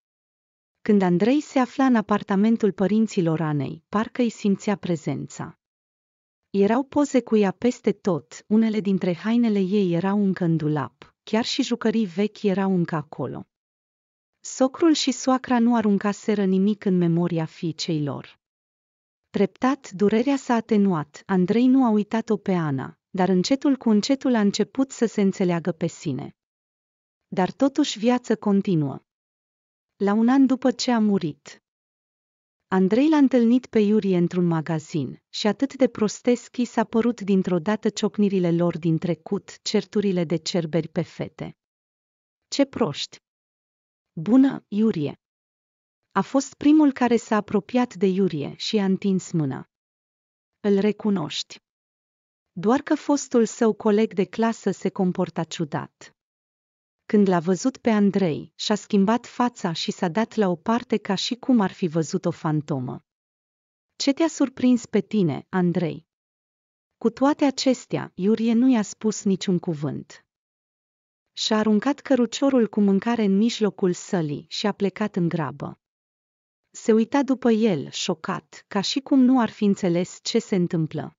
Când Andrei se afla în apartamentul părinților Anei, parcă îi simțea prezența. Erau poze cu ea peste tot, unele dintre hainele ei erau încă în dulap, chiar și jucării vechi erau încă acolo. Socrul și soacra nu aruncaseră nimic în memoria fiicei lor. Treptat, durerea s-a atenuat, Andrei nu a uitat-o pe Ana, dar încetul cu încetul a început să se înțeleagă pe sine. Dar totuși viața continuă. La un an după ce a murit, Andrei l-a întâlnit pe Iurie într-un magazin și atât de prosteschi s-a părut dintr-o dată ciocnirile lor din trecut, certurile de cerberi pe fete. Ce proști! Bună, Iurie! A fost primul care s-a apropiat de Iurie și a întins mâna. Îl recunoști. Doar că fostul său coleg de clasă se comporta ciudat. Când l-a văzut pe Andrei, și-a schimbat fața și s-a dat la o parte ca și cum ar fi văzut o fantomă. Ce te-a surprins pe tine, Andrei? Cu toate acestea, Iurie nu i-a spus niciun cuvânt. Și-a aruncat căruciorul cu mâncare în mijlocul sălii și a plecat în grabă. Se uita după el, șocat, ca și cum nu ar fi înțeles ce se întâmplă.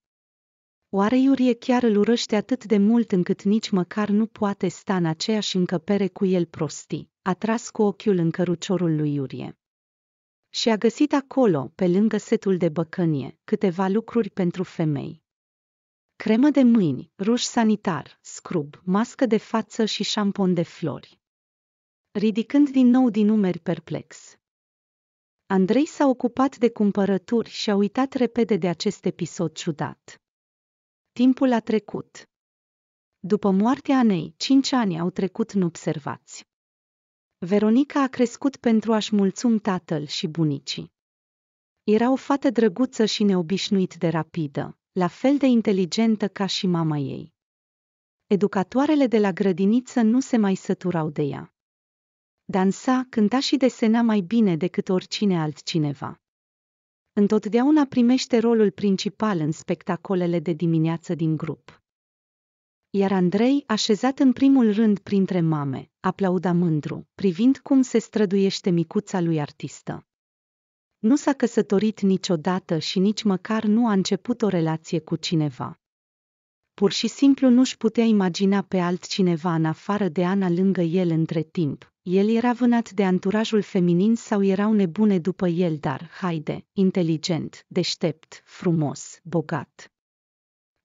Oare Iurie chiar îl urăște atât de mult încât nici măcar nu poate sta în aceeași încăpere cu el prosti, a tras cu ochiul în căruciorul lui Iurie. Și a găsit acolo, pe lângă setul de băcănie, câteva lucruri pentru femei cremă de mâini, ruș sanitar, scrub, mască de față și șampon de flori. Ridicând din nou din numeri perplex. Andrei s-a ocupat de cumpărături și a uitat repede de acest episod ciudat. Timpul a trecut. După moartea Anei, cinci ani au trecut observați. Veronica a crescut pentru a-și mulțumi tatăl și bunicii. Era o fată drăguță și neobișnuit de rapidă, la fel de inteligentă ca și mama ei. Educatoarele de la grădiniță nu se mai săturau de ea. Dansa, cânta și desena mai bine decât oricine altcineva. Întotdeauna primește rolul principal în spectacolele de dimineață din grup. Iar Andrei, așezat în primul rând printre mame, aplauda mândru, privind cum se străduiește micuța lui artistă. Nu s-a căsătorit niciodată și nici măcar nu a început o relație cu cineva. Pur și simplu nu-și putea imagina pe altcineva în afară de Ana lângă el între timp. El era vânat de anturajul feminin sau erau nebune după el, dar, haide, inteligent, deștept, frumos, bogat.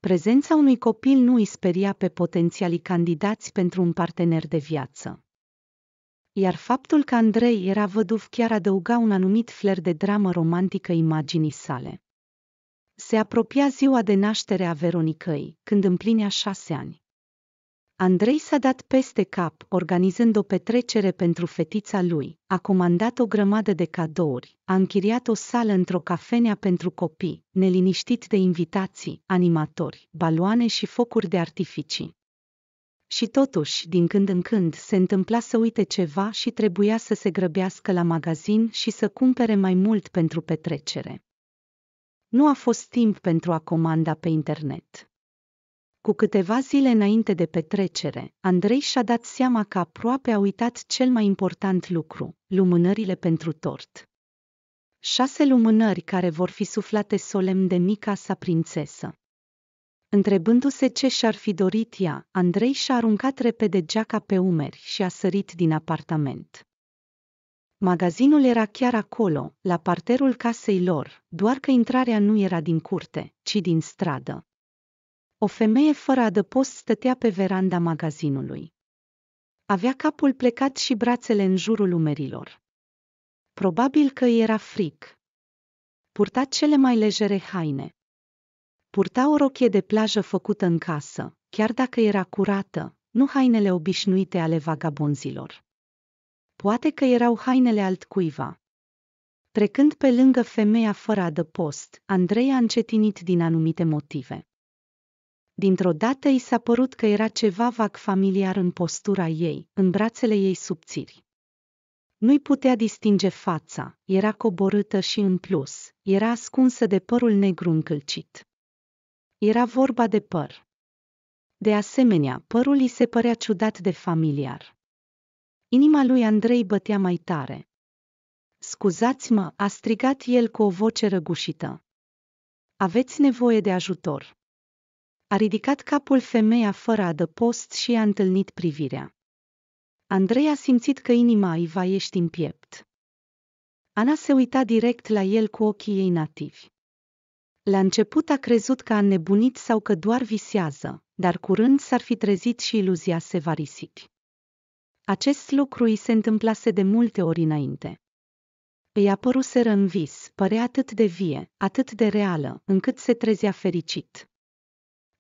Prezența unui copil nu îi speria pe potențialii candidați pentru un partener de viață iar faptul că Andrei era văduv chiar adăuga un anumit fler de dramă romantică imaginii sale. Se apropia ziua de naștere a Veronicăi, când împlinea șase ani. Andrei s-a dat peste cap, organizând o petrecere pentru fetița lui, a comandat o grămadă de cadouri, a închiriat o sală într-o cafenea pentru copii, neliniștit de invitații, animatori, baloane și focuri de artificii. Și totuși, din când în când, se întâmpla să uite ceva și trebuia să se grăbească la magazin și să cumpere mai mult pentru petrecere. Nu a fost timp pentru a comanda pe internet. Cu câteva zile înainte de petrecere, Andrei și-a dat seama că aproape a uitat cel mai important lucru, lumânările pentru tort. Șase lumânări care vor fi suflate solemn de mica sa prințesă. Întrebându-se ce și-ar fi dorit ea, Andrei și-a aruncat repede geaca pe umeri și a sărit din apartament. Magazinul era chiar acolo, la parterul casei lor, doar că intrarea nu era din curte, ci din stradă. O femeie fără adăpost stătea pe veranda magazinului. Avea capul plecat și brațele în jurul umerilor. Probabil că era fric. Purta cele mai legere haine, Purta o rochie de plajă făcută în casă, chiar dacă era curată, nu hainele obișnuite ale vagabonzilor. Poate că erau hainele altcuiva. Trecând pe lângă femeia fără adăpost, Andrei a încetinit din anumite motive. Dintr-o dată i s-a părut că era ceva vag familiar în postura ei, în brațele ei subțiri. Nu-i putea distinge fața, era coborâtă și în plus, era ascunsă de părul negru încălcit. Era vorba de păr. De asemenea, părul îi se părea ciudat de familiar. Inima lui Andrei bătea mai tare. Scuzați-mă, a strigat el cu o voce răgușită. Aveți nevoie de ajutor. A ridicat capul femeia fără adăpost și a întâlnit privirea. Andrei a simțit că inima îi va ieși în piept. Ana se uita direct la el cu ochii ei nativi. La început a crezut că a nebunit sau că doar visează, dar curând s-ar fi trezit și iluzia se va risipi. Acest lucru îi se întâmplase de multe ori înainte. Îi apăruseră în vis, părea atât de vie, atât de reală, încât se trezea fericit.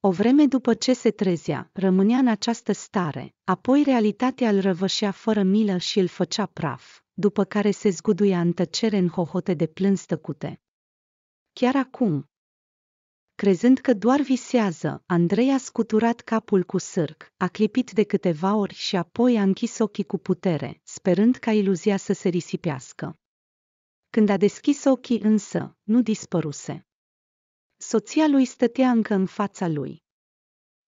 O vreme după ce se trezea, rămânea în această stare, apoi realitatea îl răvășea fără milă și îl făcea praf, după care se zguduia în tăcere în hohote de plâns tăcute. Chiar acum, crezând că doar visează, Andrei a scuturat capul cu sârc, a clipit de câteva ori și apoi a închis ochii cu putere, sperând ca iluzia să se risipească. Când a deschis ochii însă, nu dispăruse. Soția lui stătea încă în fața lui.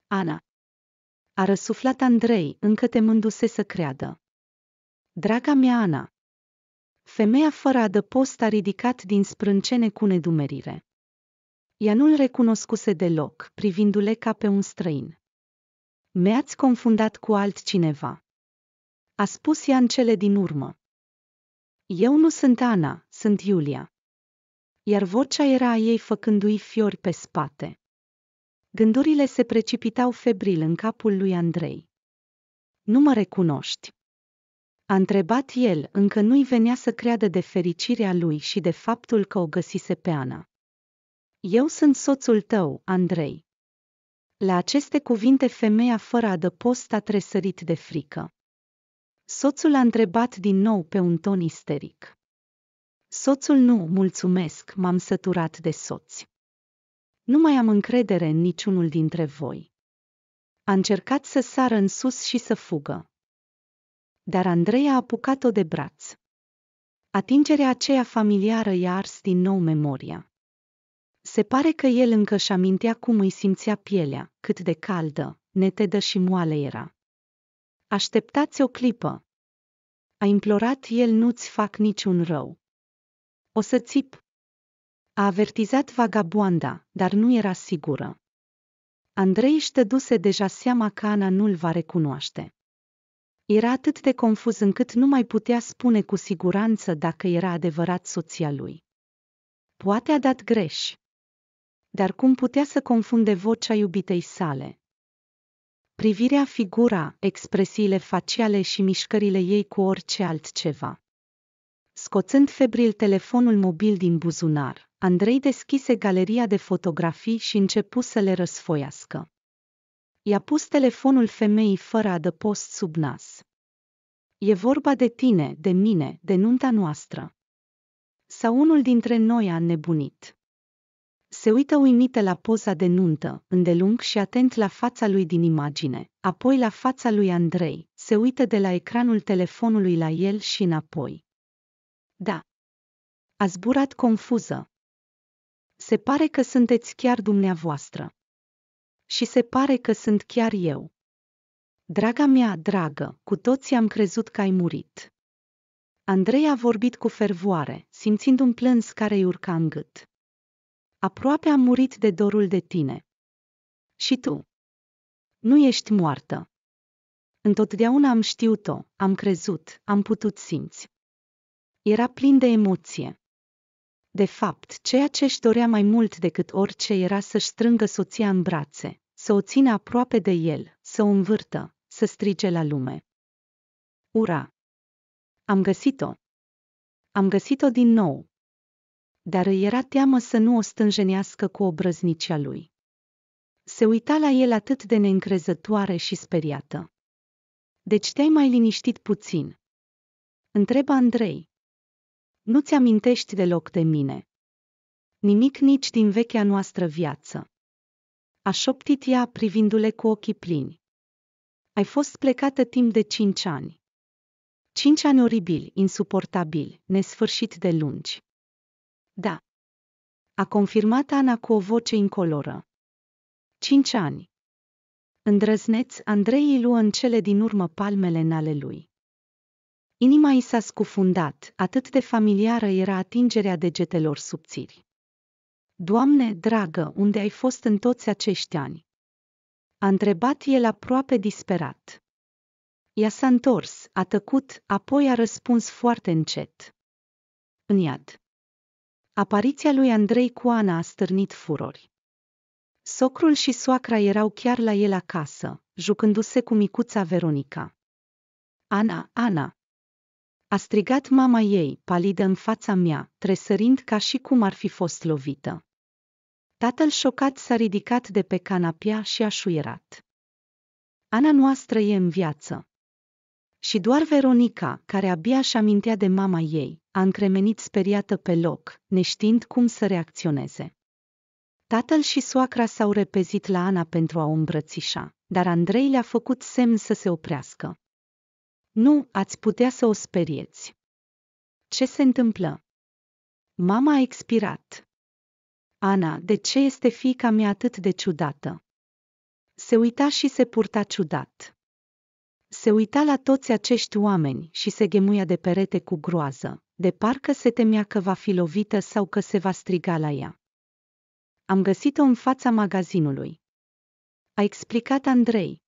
Ana. A răsuflat Andrei, încă temându-se să creadă. Draga mea Ana. Femeia fără adăpost a ridicat din sprâncene cu nedumerire. Ea nu-l recunoscuse deloc, privindu-le ca pe un străin. Mi-ați confundat cu altcineva. A spus ea în cele din urmă. Eu nu sunt Ana, sunt Iulia. Iar vocea era a ei făcându-i fiori pe spate. Gândurile se precipitau febril în capul lui Andrei. Nu mă recunoști. A întrebat el, încă nu-i venea să creadă de fericirea lui și de faptul că o găsise pe Ana. Eu sunt soțul tău, Andrei. La aceste cuvinte femeia fără adăpost a tresărit de frică. Soțul a întrebat din nou pe un ton isteric. Soțul nu, mulțumesc, m-am săturat de soți. Nu mai am încredere în niciunul dintre voi. A încercat să sară în sus și să fugă. Dar Andrei a apucat-o de braț. Atingerea aceea familiară i-a ars din nou memoria. Se pare că el încă și amintea cum îi simțea pielea, cât de caldă, netedă și moale era. Așteptați o clipă. A implorat el nu-ți fac niciun rău. O să țip. A avertizat vagaboanda, dar nu era sigură. Andrei își tăduse deja seama că Ana nu-l va recunoaște. Era atât de confuz încât nu mai putea spune cu siguranță dacă era adevărat soția lui. Poate a dat greș. Dar cum putea să confunde vocea iubitei sale? Privirea, figura, expresiile faciale și mișcările ei cu orice altceva. Scoțând febril telefonul mobil din buzunar, Andrei deschise galeria de fotografii și începu să le răsfoiască. I-a pus telefonul femeii fără adăpost sub nas. E vorba de tine, de mine, de nunta noastră. Sau unul dintre noi a nebunit. Se uită uimită la poza de nuntă, îndelung și atent la fața lui din imagine, apoi la fața lui Andrei, se uită de la ecranul telefonului la el și înapoi. Da. A zburat confuză. Se pare că sunteți chiar dumneavoastră. Și se pare că sunt chiar eu. Draga mea, dragă, cu toții am crezut că ai murit. Andrei a vorbit cu fervoare, simțind un plâns care îi urca în gât aproape am murit de dorul de tine. Și tu? Nu ești moartă. Întotdeauna am știut-o, am crezut, am putut simți. Era plin de emoție. De fapt, ceea ce își dorea mai mult decât orice era să-și strângă soția în brațe, să o țină aproape de el, să o învârtă, să strige la lume. Ura! Am găsit-o! Am găsit-o din nou, dar îi era teamă să nu o stânjenească cu obrăznicia lui. Se uita la el atât de neîncrezătoare și speriată. Deci te-ai mai liniștit puțin. Întreba Andrei. Nu ți amintești deloc de mine. Nimic nici din vechea noastră viață. A șoptit ea privindu-le cu ochii plini. Ai fost plecată timp de cinci ani. Cinci ani oribili, insuportabili, nesfârșit de lungi. Da. A confirmat Ana cu o voce incoloră. Cinci ani. Îndrăzneț, Andrei îi luă în cele din urmă palmele în ale lui. Inima i s-a scufundat, atât de familiară era atingerea degetelor subțiri. Doamne, dragă, unde ai fost în toți acești ani? A întrebat el aproape disperat. Ea s-a întors, a tăcut, apoi a răspuns foarte încet. În iad. Apariția lui Andrei cu Ana a stârnit furori. Socrul și soacra erau chiar la el acasă, jucându-se cu micuța Veronica. Ana, Ana! A strigat mama ei, palidă în fața mea, tresărind ca și cum ar fi fost lovită. Tatăl șocat s-a ridicat de pe canapea și a șuierat. Ana noastră e în viață, și doar Veronica, care abia și amintea de mama ei, a încremenit speriată pe loc, neștiind cum să reacționeze. Tatăl și soacra s-au repezit la Ana pentru a o îmbrățișa, dar Andrei le-a făcut semn să se oprească. Nu, ați putea să o sperieți. Ce se întâmplă? Mama a expirat. Ana, de ce este fiica mea atât de ciudată? Se uita și se purta ciudat. Se uita la toți acești oameni și se ghemuia de perete cu groază, de parcă se temea că va fi lovită sau că se va striga la ea. Am găsit-o în fața magazinului. A explicat Andrei.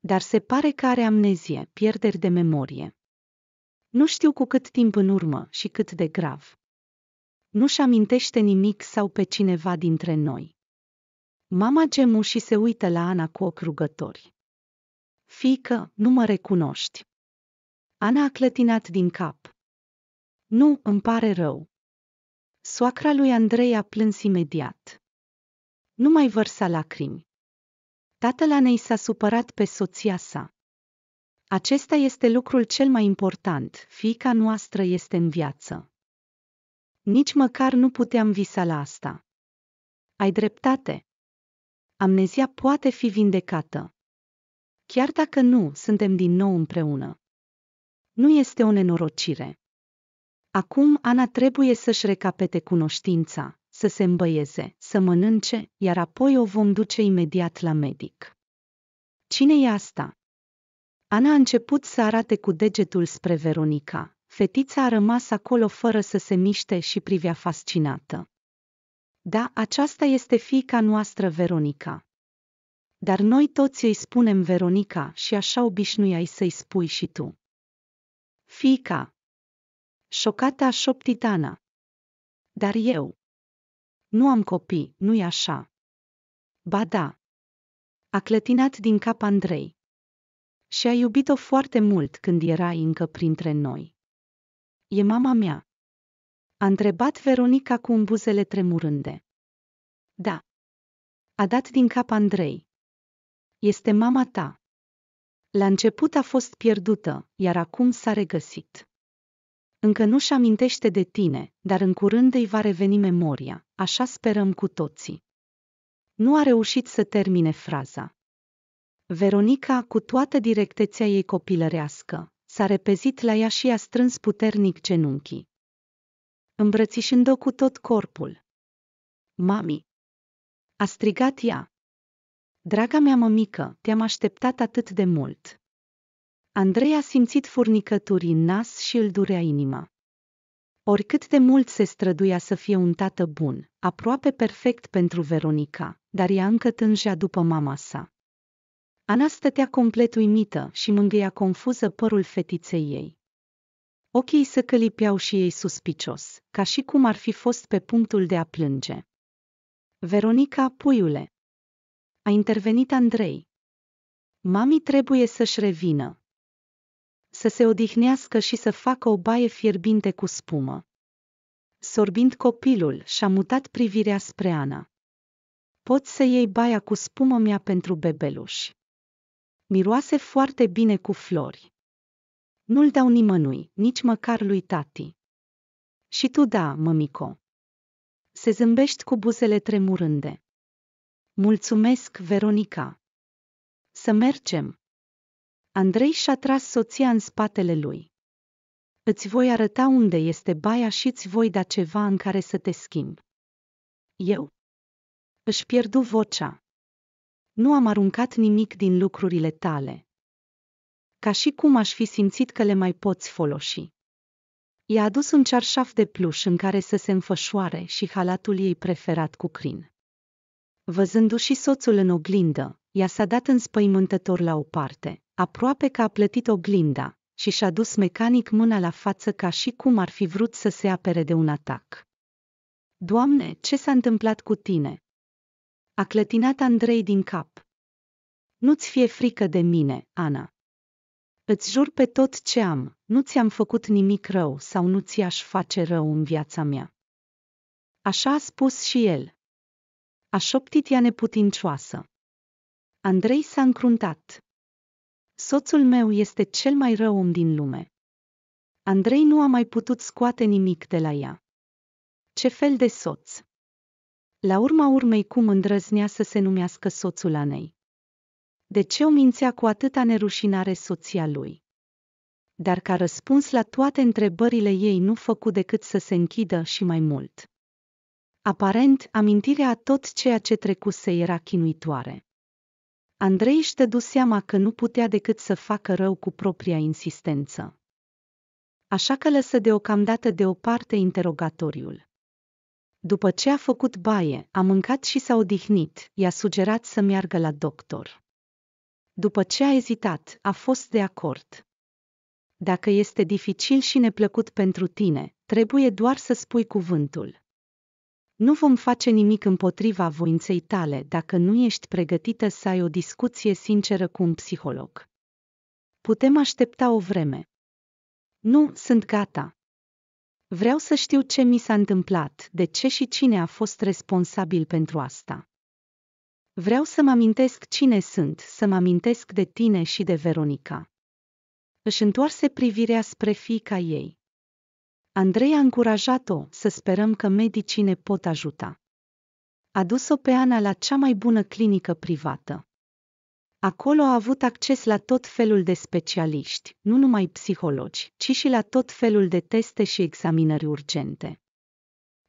Dar se pare că are amnezie, pierderi de memorie. Nu știu cu cât timp în urmă și cât de grav. Nu-și amintește nimic sau pe cineva dintre noi. Mama gemu și se uită la Ana cu ochi rugători. Fică, nu mă recunoști. Ana a clătinat din cap. Nu, îmi pare rău. Soacra lui Andrei a plâns imediat. Nu mai vărsa lacrimi. Tatăl Anei s-a supărat pe soția sa. Acesta este lucrul cel mai important, fiica noastră este în viață. Nici măcar nu puteam visa la asta. Ai dreptate. Amnezia poate fi vindecată chiar dacă nu suntem din nou împreună. Nu este o nenorocire. Acum Ana trebuie să-și recapete cunoștința, să se îmbăieze, să mănânce, iar apoi o vom duce imediat la medic. Cine e asta? Ana a început să arate cu degetul spre Veronica. Fetița a rămas acolo fără să se miște și privea fascinată. Da, aceasta este fiica noastră Veronica, dar noi toți îi spunem Veronica și așa obișnuiai să-i spui și tu. Fica! Șocată a șoptit Ana. Dar eu? Nu am copii, nu-i așa. Ba da. A clătinat din cap Andrei. Și a iubit-o foarte mult când era încă printre noi. E mama mea. A întrebat Veronica cu un buzele tremurânde. Da. A dat din cap Andrei. Este mama ta. La început a fost pierdută, iar acum s-a regăsit. Încă nu-și amintește de tine, dar în curând îi va reveni memoria, așa sperăm cu toții. Nu a reușit să termine fraza. Veronica, cu toată directețea ei copilărească, s-a repezit la ea și a strâns puternic genunchii. Îmbrățișând-o cu tot corpul. Mami! A strigat ea. Draga mea mămică, te-am așteptat atât de mult. Andrei a simțit furnicături în nas și îl durea inima. Oricât de mult se străduia să fie un tată bun, aproape perfect pentru Veronica, dar ea încă tângea după mama sa. Ana stătea complet uimită și mângâia confuză părul fetiței ei. Ochii se călipeau și ei suspicios, ca și cum ar fi fost pe punctul de a plânge. Veronica, puiule, a intervenit Andrei. Mami trebuie să-și revină. Să se odihnească și să facă o baie fierbinte cu spumă. Sorbind copilul, și-a mutat privirea spre Ana. Poți să iei baia cu spumă mea pentru bebeluș. Miroase foarte bine cu flori. Nu-l dau nimănui, nici măcar lui tati. Și tu da, mămico. Se zâmbești cu buzele tremurânde. Mulțumesc, Veronica. Să mergem. Andrei și-a tras soția în spatele lui. Îți voi arăta unde este baia și îți voi da ceva în care să te schimbi. Eu. Își pierdu vocea. Nu am aruncat nimic din lucrurile tale. Ca și cum aș fi simțit că le mai poți folosi. I-a adus un cearșaf de pluș în care să se înfășoare și halatul ei preferat cu crin. Văzându-și soțul în oglindă, ea s-a dat înspăimântător la o parte, aproape că a plătit oglinda, și și-a dus mecanic mâna la față ca și cum ar fi vrut să se apere de un atac. Doamne, ce s-a întâmplat cu tine? A clătinat Andrei din cap. Nu-ți fie frică de mine, Ana. Îți jur pe tot ce am, nu ți-am făcut nimic rău sau nu ți-aș face rău în viața mea. Așa a spus și el, a șoptit ea neputincioasă. Andrei s-a încruntat. Soțul meu este cel mai rău om din lume. Andrei nu a mai putut scoate nimic de la ea. Ce fel de soț? La urma urmei cum îndrăznea să se numească soțul Anei? De ce o mințea cu atâta nerușinare soția lui? Dar ca răspuns la toate întrebările ei nu făcu decât să se închidă și mai mult. Aparent, amintirea a tot ceea ce trecuse era chinuitoare. Andrei își dădu seama că nu putea decât să facă rău cu propria insistență. Așa că lăsă deocamdată deoparte interogatoriul. După ce a făcut baie, a mâncat și s-a odihnit, i-a sugerat să meargă la doctor. După ce a ezitat, a fost de acord. Dacă este dificil și neplăcut pentru tine, trebuie doar să spui cuvântul. Nu vom face nimic împotriva voinței tale dacă nu ești pregătită să ai o discuție sinceră cu un psiholog. Putem aștepta o vreme. Nu, sunt gata. Vreau să știu ce mi s-a întâmplat, de ce și cine a fost responsabil pentru asta. Vreau să mă amintesc cine sunt, să mă amintesc de tine și de Veronica. Își întoarse privirea spre fiica ei. Andrei a încurajat-o să sperăm că medicii ne pot ajuta. A dus-o pe Ana la cea mai bună clinică privată. Acolo a avut acces la tot felul de specialiști, nu numai psihologi, ci și la tot felul de teste și examinări urgente.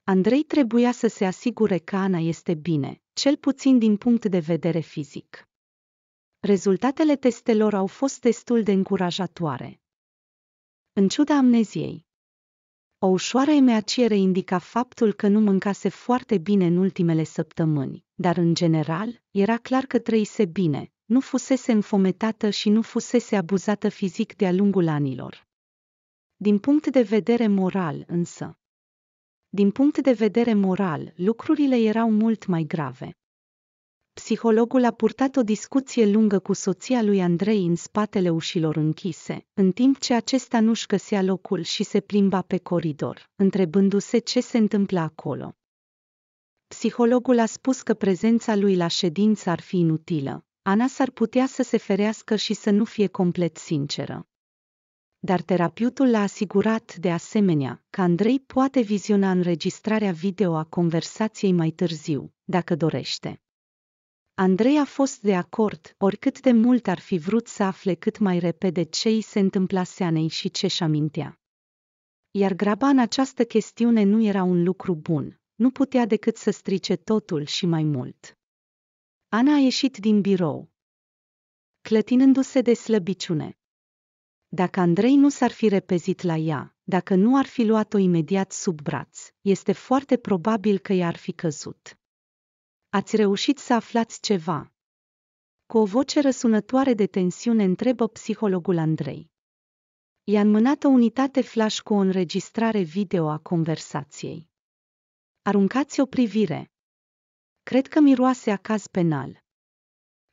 Andrei trebuia să se asigure că Ana este bine, cel puțin din punct de vedere fizic. Rezultatele testelor au fost destul de încurajatoare. În ciuda amneziei, o ușoară emeaciere indica faptul că nu mâncase foarte bine în ultimele săptămâni, dar în general, era clar că trăise bine, nu fusese înfometată și nu fusese abuzată fizic de-a lungul anilor. Din punct de vedere moral, însă. Din punct de vedere moral, lucrurile erau mult mai grave psihologul a purtat o discuție lungă cu soția lui Andrei în spatele ușilor închise, în timp ce acesta nu-și găsea locul și se plimba pe coridor, întrebându-se ce se întâmpla acolo. Psihologul a spus că prezența lui la ședință ar fi inutilă. Ana s-ar putea să se ferească și să nu fie complet sinceră. Dar terapeutul l-a asigurat de asemenea că Andrei poate viziona înregistrarea video a conversației mai târziu, dacă dorește. Andrei a fost de acord, oricât de mult ar fi vrut să afle cât mai repede ce îi se întâmpla Seanei și ce-și amintea. Iar graba în această chestiune nu era un lucru bun, nu putea decât să strice totul și mai mult. Ana a ieșit din birou, clătinându-se de slăbiciune. Dacă Andrei nu s-ar fi repezit la ea, dacă nu ar fi luat-o imediat sub braț, este foarte probabil că i-ar fi căzut. Ați reușit să aflați ceva? Cu o voce răsunătoare de tensiune întrebă psihologul Andrei. I-a înmânat o unitate flash cu o înregistrare video a conversației. Aruncați o privire. Cred că miroase a caz penal.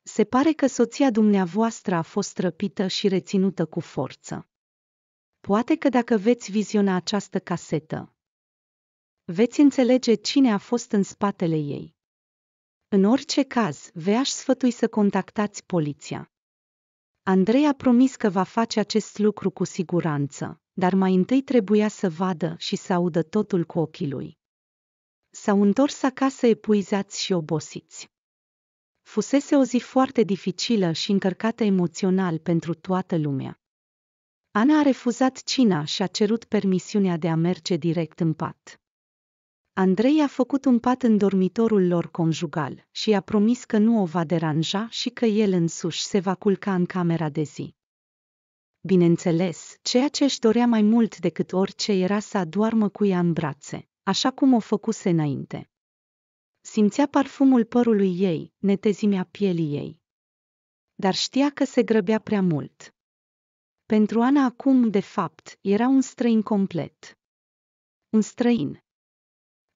Se pare că soția dumneavoastră a fost răpită și reținută cu forță. Poate că dacă veți viziona această casetă, veți înțelege cine a fost în spatele ei. În orice caz, v-aș sfătui să contactați poliția. Andrei a promis că va face acest lucru cu siguranță, dar mai întâi trebuia să vadă și să audă totul cu ochii lui. S-au întors acasă epuizați și obosiți. Fusese o zi foarte dificilă și încărcată emoțional pentru toată lumea. Ana a refuzat cina și a cerut permisiunea de a merge direct în pat. Andrei a făcut un pat în dormitorul lor conjugal și a promis că nu o va deranja și că el însuși se va culca în camera de zi. Bineînțeles, ceea ce își dorea mai mult decât orice era să adoarmă cu ea în brațe, așa cum o făcuse înainte. Simțea parfumul părului ei, netezimea pielii ei. Dar știa că se grăbea prea mult. Pentru Ana acum, de fapt, era un străin complet. Un străin,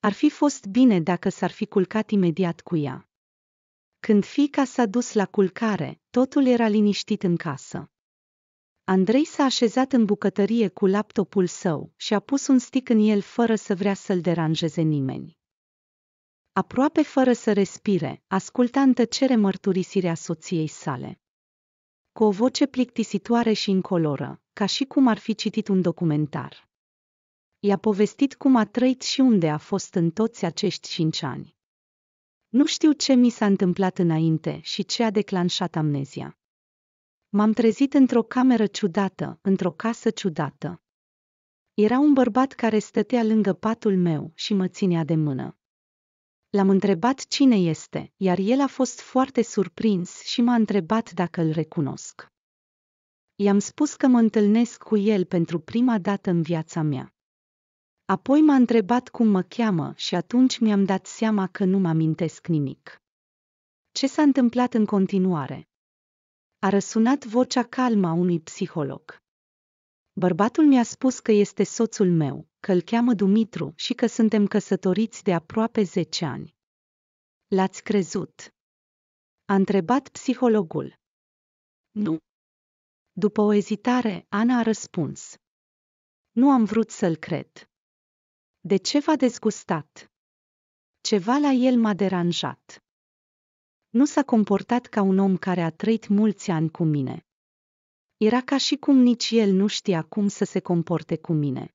ar fi fost bine dacă s-ar fi culcat imediat cu ea. Când fica s-a dus la culcare, totul era liniștit în casă. Andrei s-a așezat în bucătărie cu laptopul său și a pus un stick în el fără să vrea să-l deranjeze nimeni. Aproape fără să respire, asculta în tăcere mărturisirea soției sale. Cu o voce plictisitoare și incoloră, ca și cum ar fi citit un documentar i-a povestit cum a trăit și unde a fost în toți acești cinci ani. Nu știu ce mi s-a întâmplat înainte și ce a declanșat amnezia. M-am trezit într-o cameră ciudată, într-o casă ciudată. Era un bărbat care stătea lângă patul meu și mă ținea de mână. L-am întrebat cine este, iar el a fost foarte surprins și m-a întrebat dacă îl recunosc. I-am spus că mă întâlnesc cu el pentru prima dată în viața mea. Apoi m-a întrebat cum mă cheamă și atunci mi-am dat seama că nu mă amintesc nimic. Ce s-a întâmplat în continuare? A răsunat vocea calmă a unui psiholog. Bărbatul mi-a spus că este soțul meu, că îl cheamă Dumitru și că suntem căsătoriți de aproape 10 ani. L-ați crezut? A întrebat psihologul. Nu. După o ezitare, Ana a răspuns. Nu am vrut să-l cred. De ce v-a dezgustat? Ceva la el m-a deranjat. Nu s-a comportat ca un om care a trăit mulți ani cu mine. Era ca și cum nici el nu știa cum să se comporte cu mine.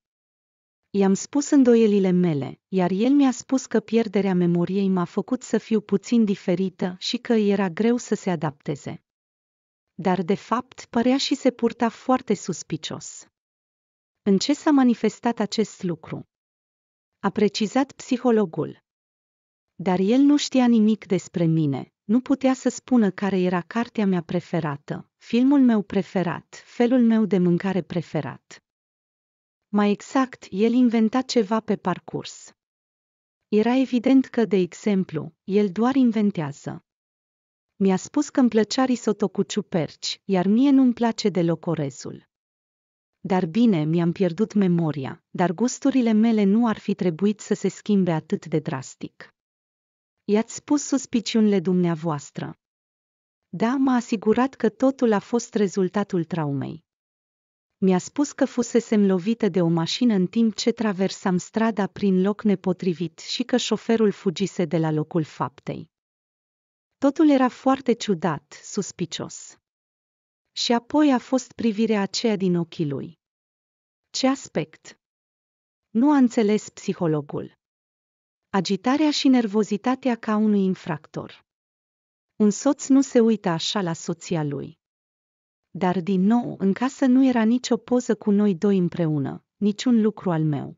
I-am spus îndoielile mele, iar el mi-a spus că pierderea memoriei m-a făcut să fiu puțin diferită și că era greu să se adapteze. Dar de fapt părea și se purta foarte suspicios. În ce s-a manifestat acest lucru? a precizat psihologul. Dar el nu știa nimic despre mine, nu putea să spună care era cartea mea preferată, filmul meu preferat, felul meu de mâncare preferat. Mai exact, el inventa ceva pe parcurs. Era evident că, de exemplu, el doar inventează. Mi-a spus că îmi plăcea risotto cu ciuperci, iar mie nu-mi place deloc orezul. Dar bine, mi-am pierdut memoria, dar gusturile mele nu ar fi trebuit să se schimbe atât de drastic. I-ați spus suspiciunile dumneavoastră. Da, m-a asigurat că totul a fost rezultatul traumei. Mi-a spus că fusesem lovită de o mașină în timp ce traversam strada prin loc nepotrivit și că șoferul fugise de la locul faptei. Totul era foarte ciudat, suspicios. Și apoi a fost privirea aceea din ochii lui. Ce aspect? Nu a înțeles psihologul. Agitarea și nervozitatea ca unui infractor. Un soț nu se uită așa la soția lui. Dar din nou, în casă nu era nicio poză cu noi doi împreună, niciun lucru al meu.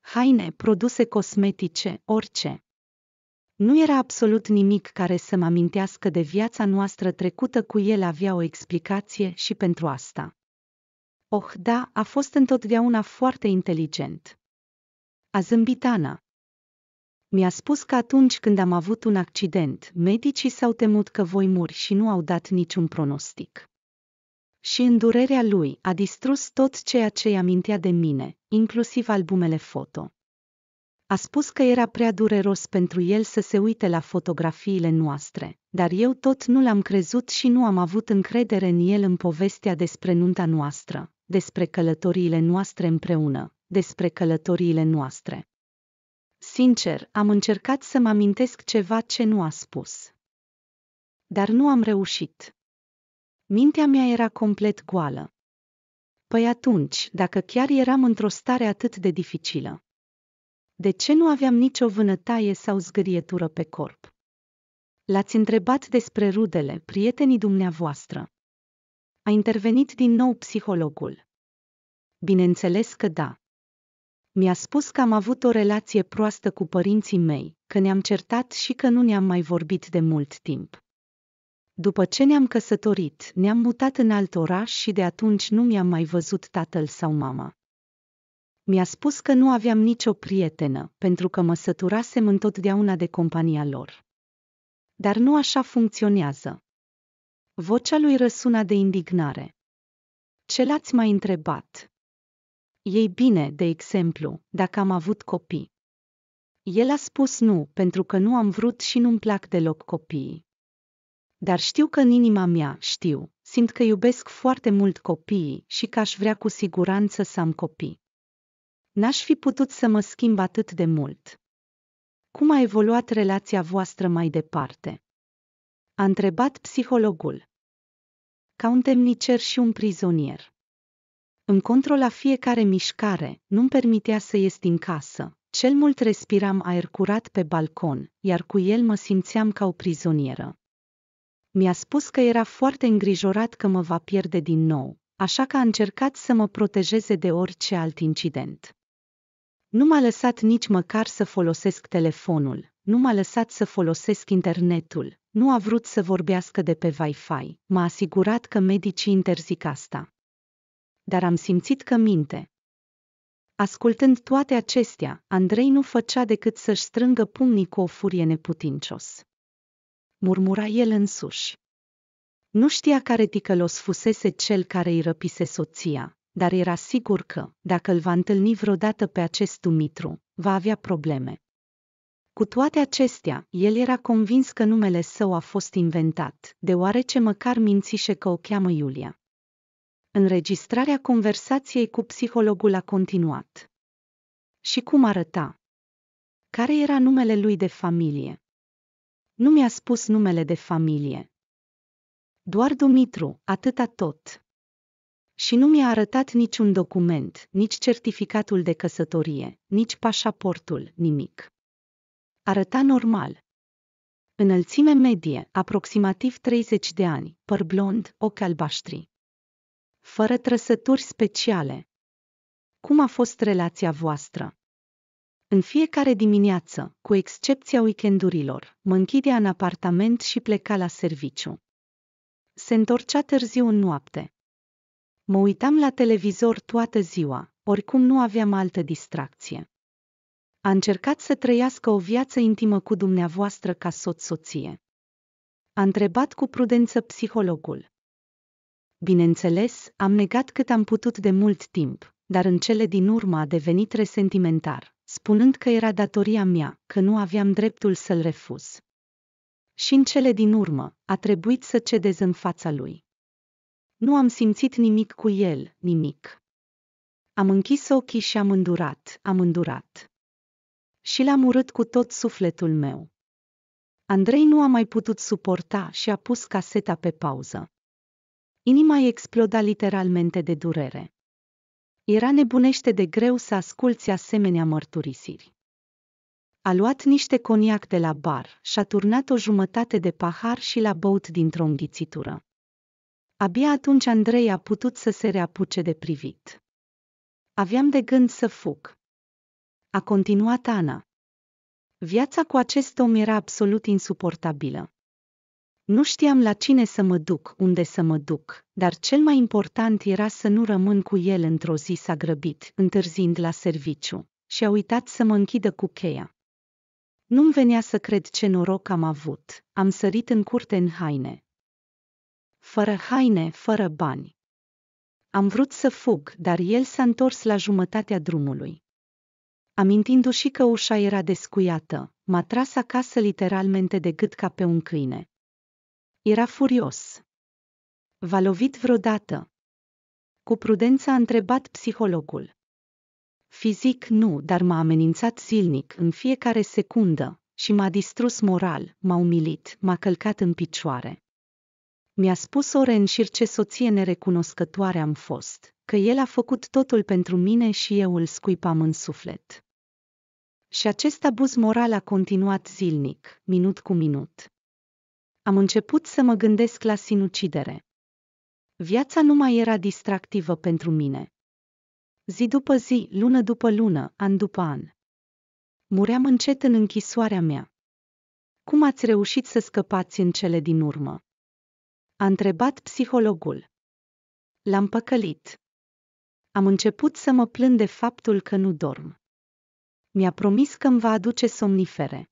Haine, produse cosmetice, orice. Nu era absolut nimic care să-mi amintească de viața noastră trecută cu el avea o explicație și pentru asta. Oh, da, a fost întotdeauna foarte inteligent. A zâmbit Ana. Mi-a spus că atunci când am avut un accident, medicii s-au temut că voi muri și nu au dat niciun pronostic. Și în durerea lui a distrus tot ceea ce i amintea de mine, inclusiv albumele foto. A spus că era prea dureros pentru el să se uite la fotografiile noastre, dar eu tot nu l-am crezut și nu am avut încredere în el în povestea despre nunta noastră, despre călătoriile noastre împreună, despre călătoriile noastre. Sincer, am încercat să mi amintesc ceva ce nu a spus. Dar nu am reușit. Mintea mea era complet goală. Păi atunci, dacă chiar eram într-o stare atât de dificilă, de ce nu aveam nicio vânătaie sau zgârietură pe corp? L-ați întrebat despre rudele, prietenii dumneavoastră. A intervenit din nou psihologul. Bineînțeles că da. Mi-a spus că am avut o relație proastă cu părinții mei, că ne-am certat și că nu ne-am mai vorbit de mult timp. După ce ne-am căsătorit, ne-am mutat în alt oraș și de atunci nu mi-am mai văzut tatăl sau mama mi-a spus că nu aveam nicio prietenă, pentru că mă săturasem întotdeauna de compania lor. Dar nu așa funcționează. Vocea lui răsuna de indignare. Ce l-ați mai întrebat? Ei bine, de exemplu, dacă am avut copii. El a spus nu, pentru că nu am vrut și nu-mi plac deloc copiii. Dar știu că în inima mea, știu, simt că iubesc foarte mult copiii și că aș vrea cu siguranță să am copii. N-aș fi putut să mă schimb atât de mult. Cum a evoluat relația voastră mai departe? A întrebat psihologul. Ca un temnicer și un prizonier. control controla fiecare mișcare, nu-mi permitea să ies din casă, cel mult respiram aer curat pe balcon, iar cu el mă simțeam ca o prizonieră. Mi-a spus că era foarte îngrijorat că mă va pierde din nou, așa că a încercat să mă protejeze de orice alt incident. Nu m-a lăsat nici măcar să folosesc telefonul, nu m-a lăsat să folosesc internetul, nu a vrut să vorbească de pe Wi-Fi, m-a asigurat că medicii interzic asta. Dar am simțit că minte. Ascultând toate acestea, Andrei nu făcea decât să-și strângă pumnii cu o furie neputincios. Murmura el însuși. Nu știa care ticălos fusese cel care îi răpise soția, dar era sigur că, dacă îl va întâlni vreodată pe acest Dumitru, va avea probleme. Cu toate acestea, el era convins că numele său a fost inventat, deoarece măcar mințise că o cheamă Iulia. Înregistrarea conversației cu psihologul a continuat. Și cum arăta? Care era numele lui de familie? Nu mi-a spus numele de familie. Doar Dumitru, atâta tot și nu mi-a arătat niciun document, nici certificatul de căsătorie, nici pașaportul, nimic. Arăta normal. Înălțime medie, aproximativ 30 de ani, păr blond, ochi albaștri. Fără trăsături speciale. Cum a fost relația voastră? În fiecare dimineață, cu excepția weekendurilor, mă închidea în apartament și pleca la serviciu. Se întorcea târziu în noapte, Mă uitam la televizor toată ziua, oricum nu aveam altă distracție. A încercat să trăiască o viață intimă cu dumneavoastră ca soț-soție. A întrebat cu prudență psihologul. Bineînțeles, am negat cât am putut de mult timp, dar în cele din urmă a devenit resentimentar, spunând că era datoria mea, că nu aveam dreptul să-l refuz. Și în cele din urmă, a trebuit să cedez în fața lui. Nu am simțit nimic cu el, nimic. Am închis ochii și am îndurat, am îndurat. Și l-am urât cu tot sufletul meu. Andrei nu a mai putut suporta și a pus caseta pe pauză. Inima i exploda literalmente de durere. Era nebunește de greu să asculți asemenea mărturisiri. A luat niște coniac de la bar și a turnat o jumătate de pahar și l-a băut dintr-o înghițitură. Abia atunci Andrei a putut să se reapuce de privit. Aveam de gând să fug. A continuat Ana. Viața cu acest om era absolut insuportabilă. Nu știam la cine să mă duc, unde să mă duc, dar cel mai important era să nu rămân cu el într-o zi s-a grăbit, întârzind la serviciu, și a uitat să mă închidă cu cheia. Nu-mi venea să cred ce noroc am avut, am sărit în curte în haine, fără haine, fără bani. Am vrut să fug, dar el s-a întors la jumătatea drumului. Amintindu-și că ușa era descuiată, m-a tras acasă literalmente de gât ca pe un câine. Era furios. V-a lovit vreodată? Cu prudență a întrebat psihologul. Fizic nu, dar m-a amenințat zilnic, în fiecare secundă, și m-a distrus moral, m-a umilit, m-a călcat în picioare. Mi-a spus Orenșir ce soție nerecunoscătoare am fost, că el a făcut totul pentru mine și eu îl scuipam în suflet. Și acest abuz moral a continuat zilnic, minut cu minut. Am început să mă gândesc la sinucidere. Viața nu mai era distractivă pentru mine. Zi după zi, lună după lună, an după an. Muream încet în închisoarea mea. Cum ați reușit să scăpați în cele din urmă? A întrebat psihologul. L-am păcălit. Am început să mă plâng de faptul că nu dorm. Mi-a promis că îmi va aduce somnifere.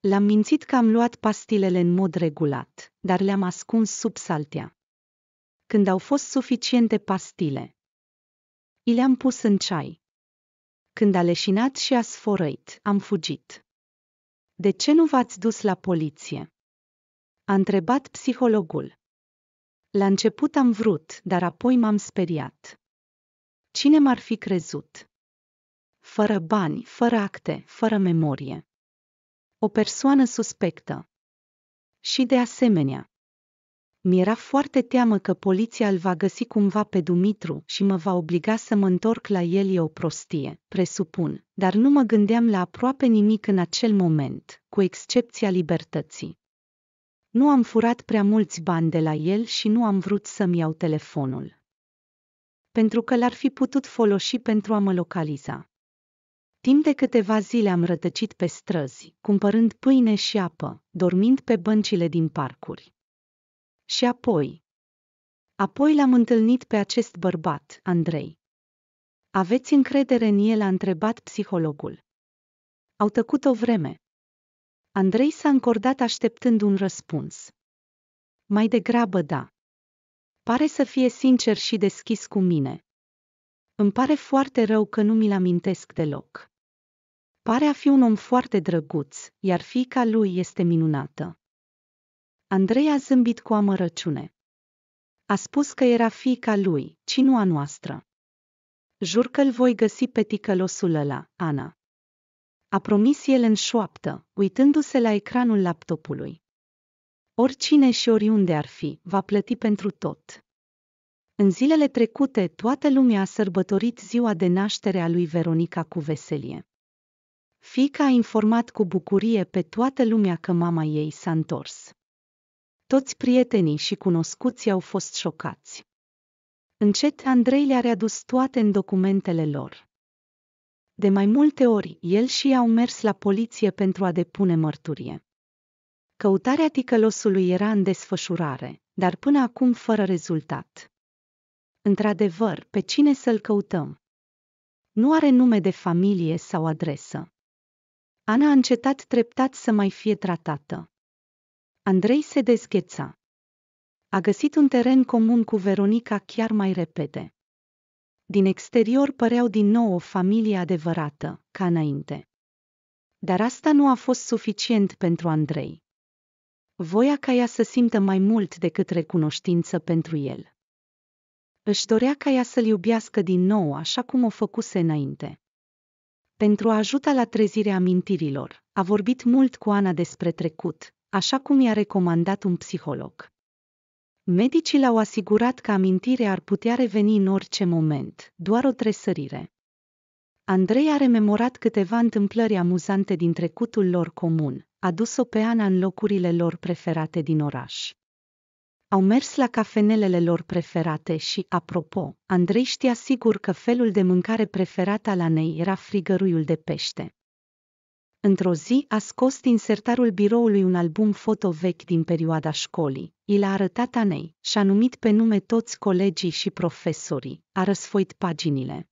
L-am mințit că am luat pastilele în mod regulat, dar le-am ascuns sub saltea. Când au fost suficiente pastile, i le-am pus în ceai. Când a leșinat și a sforăit, am fugit. De ce nu v-ați dus la poliție? a întrebat psihologul. La început am vrut, dar apoi m-am speriat. Cine m-ar fi crezut? Fără bani, fără acte, fără memorie. O persoană suspectă. Și de asemenea, mi-era foarte teamă că poliția îl va găsi cumva pe Dumitru și mă va obliga să mă întorc la el e o prostie, presupun, dar nu mă gândeam la aproape nimic în acel moment, cu excepția libertății. Nu am furat prea mulți bani de la el și nu am vrut să-mi iau telefonul. Pentru că l-ar fi putut folosi pentru a mă localiza. Timp de câteva zile am rătăcit pe străzi, cumpărând pâine și apă, dormind pe băncile din parcuri. Și apoi. Apoi l-am întâlnit pe acest bărbat, Andrei. Aveți încredere în el, a întrebat psihologul. Au tăcut o vreme. Andrei s-a încordat așteptând un răspuns. Mai degrabă da. Pare să fie sincer și deschis cu mine. Îmi pare foarte rău că nu mi-l amintesc deloc. Pare a fi un om foarte drăguț, iar fiica lui este minunată. Andrei a zâmbit cu amărăciune. A spus că era fiica lui, ci nu a noastră. Jur că l voi găsi pe ticălosul ăla, Ana a promis el în șoaptă, uitându-se la ecranul laptopului. Oricine și oriunde ar fi, va plăti pentru tot. În zilele trecute, toată lumea a sărbătorit ziua de naștere a lui Veronica cu veselie. Fica a informat cu bucurie pe toată lumea că mama ei s-a întors. Toți prietenii și cunoscuții au fost șocați. Încet Andrei le-a readus toate în documentele lor. De mai multe ori, el și ea au mers la poliție pentru a depune mărturie. Căutarea ticălosului era în desfășurare, dar până acum fără rezultat. Într-adevăr, pe cine să-l căutăm? Nu are nume de familie sau adresă. Ana a încetat treptat să mai fie tratată. Andrei se dezgheța. A găsit un teren comun cu Veronica chiar mai repede. Din exterior păreau din nou o familie adevărată, ca înainte. Dar asta nu a fost suficient pentru Andrei. Voia ca ea să simtă mai mult decât recunoștință pentru el. Își dorea ca ea să-l iubească din nou așa cum o făcuse înainte. Pentru a ajuta la trezirea amintirilor, a vorbit mult cu Ana despre trecut, așa cum i-a recomandat un psiholog. Medicii l-au asigurat că amintirea ar putea reveni în orice moment, doar o tresărire. Andrei a rememorat câteva întâmplări amuzante din trecutul lor comun, a dus-o pe Ana în locurile lor preferate din oraș. Au mers la cafenelele lor preferate și, apropo, Andrei știa sigur că felul de mâncare preferat al Anei era frigăruiul de pește. Într-o zi a scos din sertarul biroului un album foto vechi din perioada școlii. I l-a arătat Anei și-a numit pe nume toți colegii și profesorii. A răsfoit paginile.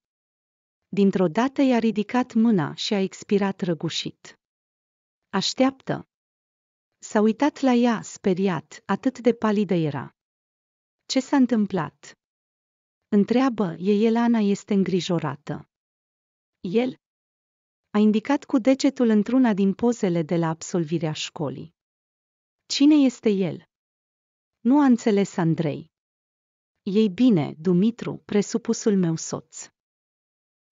Dintr-o dată i-a ridicat mâna și a expirat răgușit. Așteaptă! S-a uitat la ea, speriat, atât de palidă era. Ce s-a întâmplat? Întreabă, e Elana este îngrijorată. El? a indicat cu degetul într-una din pozele de la absolvirea școlii. Cine este el? Nu a înțeles Andrei. Ei bine, Dumitru, presupusul meu soț.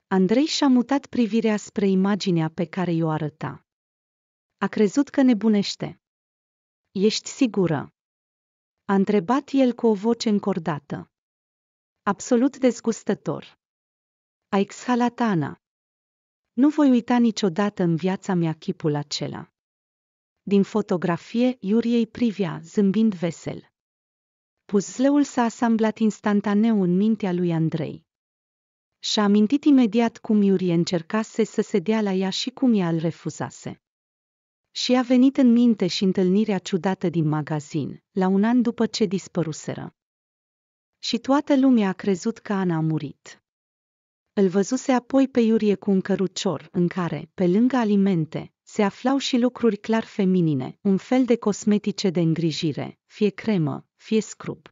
Andrei și-a mutat privirea spre imaginea pe care i-o arăta. A crezut că nebunește. Ești sigură? A întrebat el cu o voce încordată. Absolut dezgustător. A exhalat Ana. Nu voi uita niciodată în viața mea chipul acela. Din fotografie, Iuriei privea, zâmbind vesel. Puzleul s-a asamblat instantaneu în mintea lui Andrei. Și-a amintit imediat cum Iurie încercase să se dea la ea și cum ea îl refuzase. Și a venit în minte și întâlnirea ciudată din magazin, la un an după ce dispăruseră. Și toată lumea a crezut că Ana a murit. Îl văzuse apoi pe Iurie cu un cărucior în care, pe lângă alimente, se aflau și lucruri clar feminine, un fel de cosmetice de îngrijire, fie cremă, fie scrub.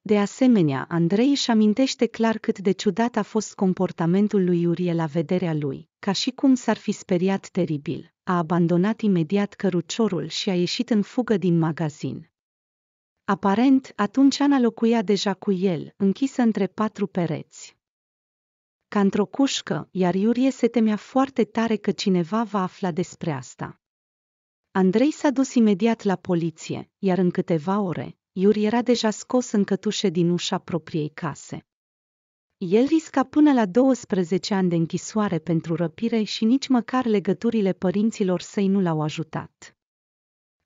De asemenea, Andrei își amintește clar cât de ciudat a fost comportamentul lui Iurie la vederea lui, ca și cum s-ar fi speriat teribil. A abandonat imediat căruciorul și a ieșit în fugă din magazin. Aparent, atunci Ana locuia deja cu el, închisă între patru pereți ca într-o cușcă, iar Iurie se temea foarte tare că cineva va afla despre asta. Andrei s-a dus imediat la poliție, iar în câteva ore, Iuri era deja scos în cătușe din ușa propriei case. El risca până la 12 ani de închisoare pentru răpire și nici măcar legăturile părinților săi nu l-au ajutat.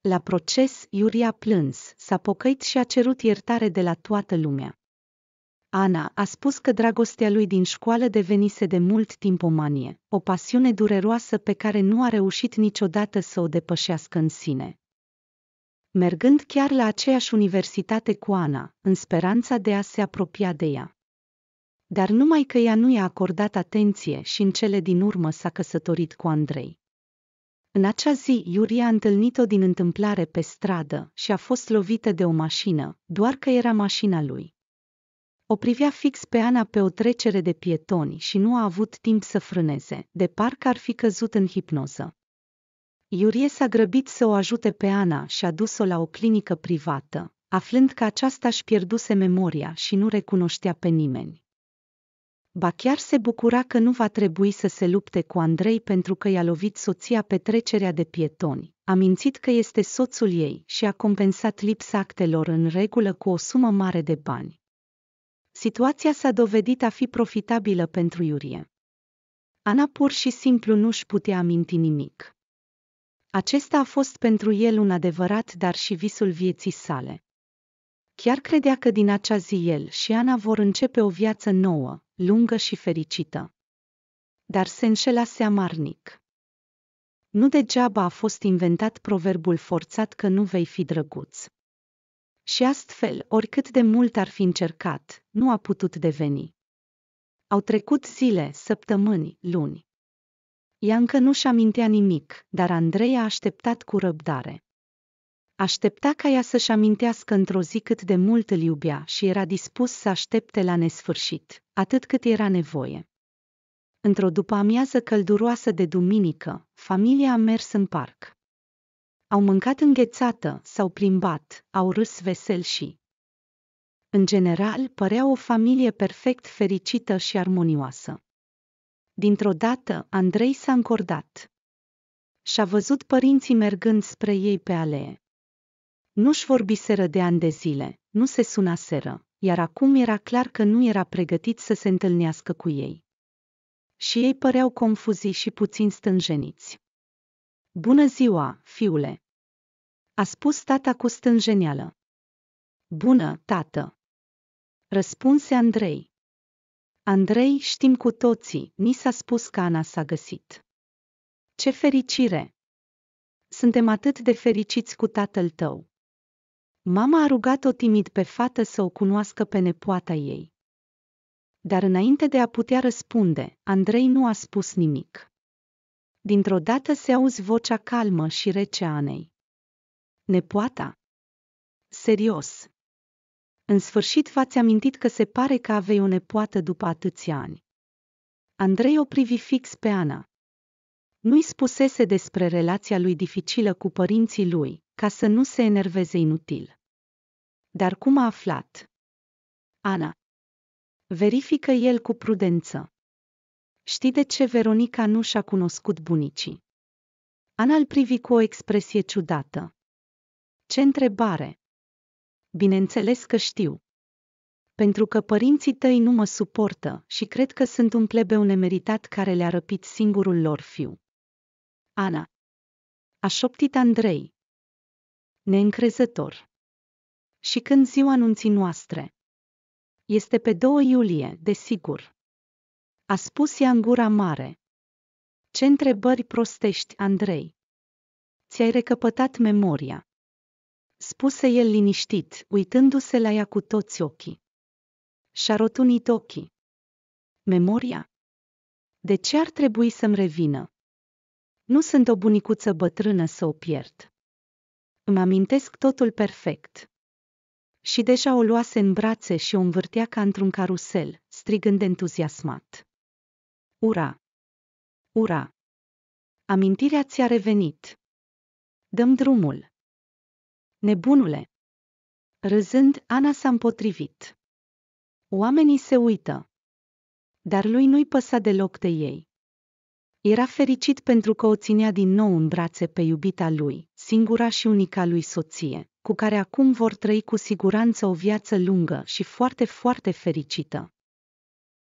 La proces, Iuri a plâns, s-a pocăit și a cerut iertare de la toată lumea. Ana a spus că dragostea lui din școală devenise de mult timp o manie, o pasiune dureroasă pe care nu a reușit niciodată să o depășească în sine. Mergând chiar la aceeași universitate cu Ana, în speranța de a se apropia de ea. Dar numai că ea nu i-a acordat atenție și în cele din urmă s-a căsătorit cu Andrei. În acea zi, Iuri a întâlnit-o din întâmplare pe stradă și a fost lovită de o mașină, doar că era mașina lui. O privea fix pe Ana pe o trecere de pietoni și nu a avut timp să frâneze, de parcă ar fi căzut în hipnoză. Iurie s-a grăbit să o ajute pe Ana și a dus-o la o clinică privată, aflând că aceasta își pierduse memoria și nu recunoștea pe nimeni. Ba chiar se bucura că nu va trebui să se lupte cu Andrei pentru că i-a lovit soția pe trecerea de pietoni, a mințit că este soțul ei și a compensat lipsa actelor în regulă cu o sumă mare de bani situația s-a dovedit a fi profitabilă pentru Iurie. Ana pur și simplu nu-și putea aminti nimic. Acesta a fost pentru el un adevărat dar și visul vieții sale. Chiar credea că din acea zi el și Ana vor începe o viață nouă, lungă și fericită. Dar se înșelase amarnic. Nu degeaba a fost inventat proverbul forțat că nu vei fi drăguț. Și astfel, oricât de mult ar fi încercat, nu a putut deveni. Au trecut zile, săptămâni, luni. Ea încă nu-și amintea nimic, dar Andrei a așteptat cu răbdare. Aștepta ca ea să-și amintească într-o zi cât de mult îl iubea și era dispus să aștepte la nesfârșit, atât cât era nevoie. Într-o după-amiază călduroasă de duminică, familia a mers în parc. Au mâncat înghețată, s-au plimbat, au râs vesel și... În general, părea o familie perfect fericită și armonioasă. Dintr-o dată, Andrei s-a încordat. Și-a văzut părinții mergând spre ei pe alee. Nu-și vorbiseră de ani de zile, nu se sunaseră, iar acum era clar că nu era pregătit să se întâlnească cu ei. Și ei păreau confuzii și puțin stânjeniți. Bună ziua, fiule! A spus tata cu stânjeneală. Bună, tată! Răspunse Andrei. Andrei, știm cu toții, ni s-a spus că Ana s-a găsit. Ce fericire! Suntem atât de fericiți cu tatăl tău. Mama a rugat-o timid pe fată să o cunoască pe nepoata ei. Dar înainte de a putea răspunde, Andrei nu a spus nimic dintr-o dată se auzi vocea calmă și rece a Anei. Nepoata? Serios. În sfârșit v-ați amintit că se pare că avei o nepoată după atâția ani. Andrei o privi fix pe Ana. Nu-i spusese despre relația lui dificilă cu părinții lui, ca să nu se enerveze inutil. Dar cum a aflat? Ana. Verifică el cu prudență. Știi de ce Veronica nu și-a cunoscut bunicii? Ana îl privi cu o expresie ciudată. Ce întrebare! Bineînțeles că știu. Pentru că părinții tăi nu mă suportă și cred că sunt un plebeu nemeritat care le-a răpit singurul lor fiu. Ana. A șoptit Andrei. Neîncrezător. Și când ziua anunții noastre? Este pe 2 iulie, desigur. A spus ea în gura mare. Ce întrebări prostești, Andrei? Ți-ai recăpătat memoria. Spuse el liniștit, uitându-se la ea cu toți ochii. Și-a rotunit ochii. Memoria? De ce ar trebui să-mi revină? Nu sunt o bunicuță bătrână să o pierd. Îmi amintesc totul perfect. Și deja o luase în brațe și o învârtea ca într-un carusel, strigând entuziasmat. Ura! Ura! Amintirea ți-a revenit. Dăm drumul. Nebunule! Râzând, Ana s-a împotrivit. Oamenii se uită. Dar lui nu-i păsa deloc de ei. Era fericit pentru că o ținea din nou în brațe pe iubita lui, singura și unica lui soție, cu care acum vor trăi cu siguranță o viață lungă și foarte, foarte fericită.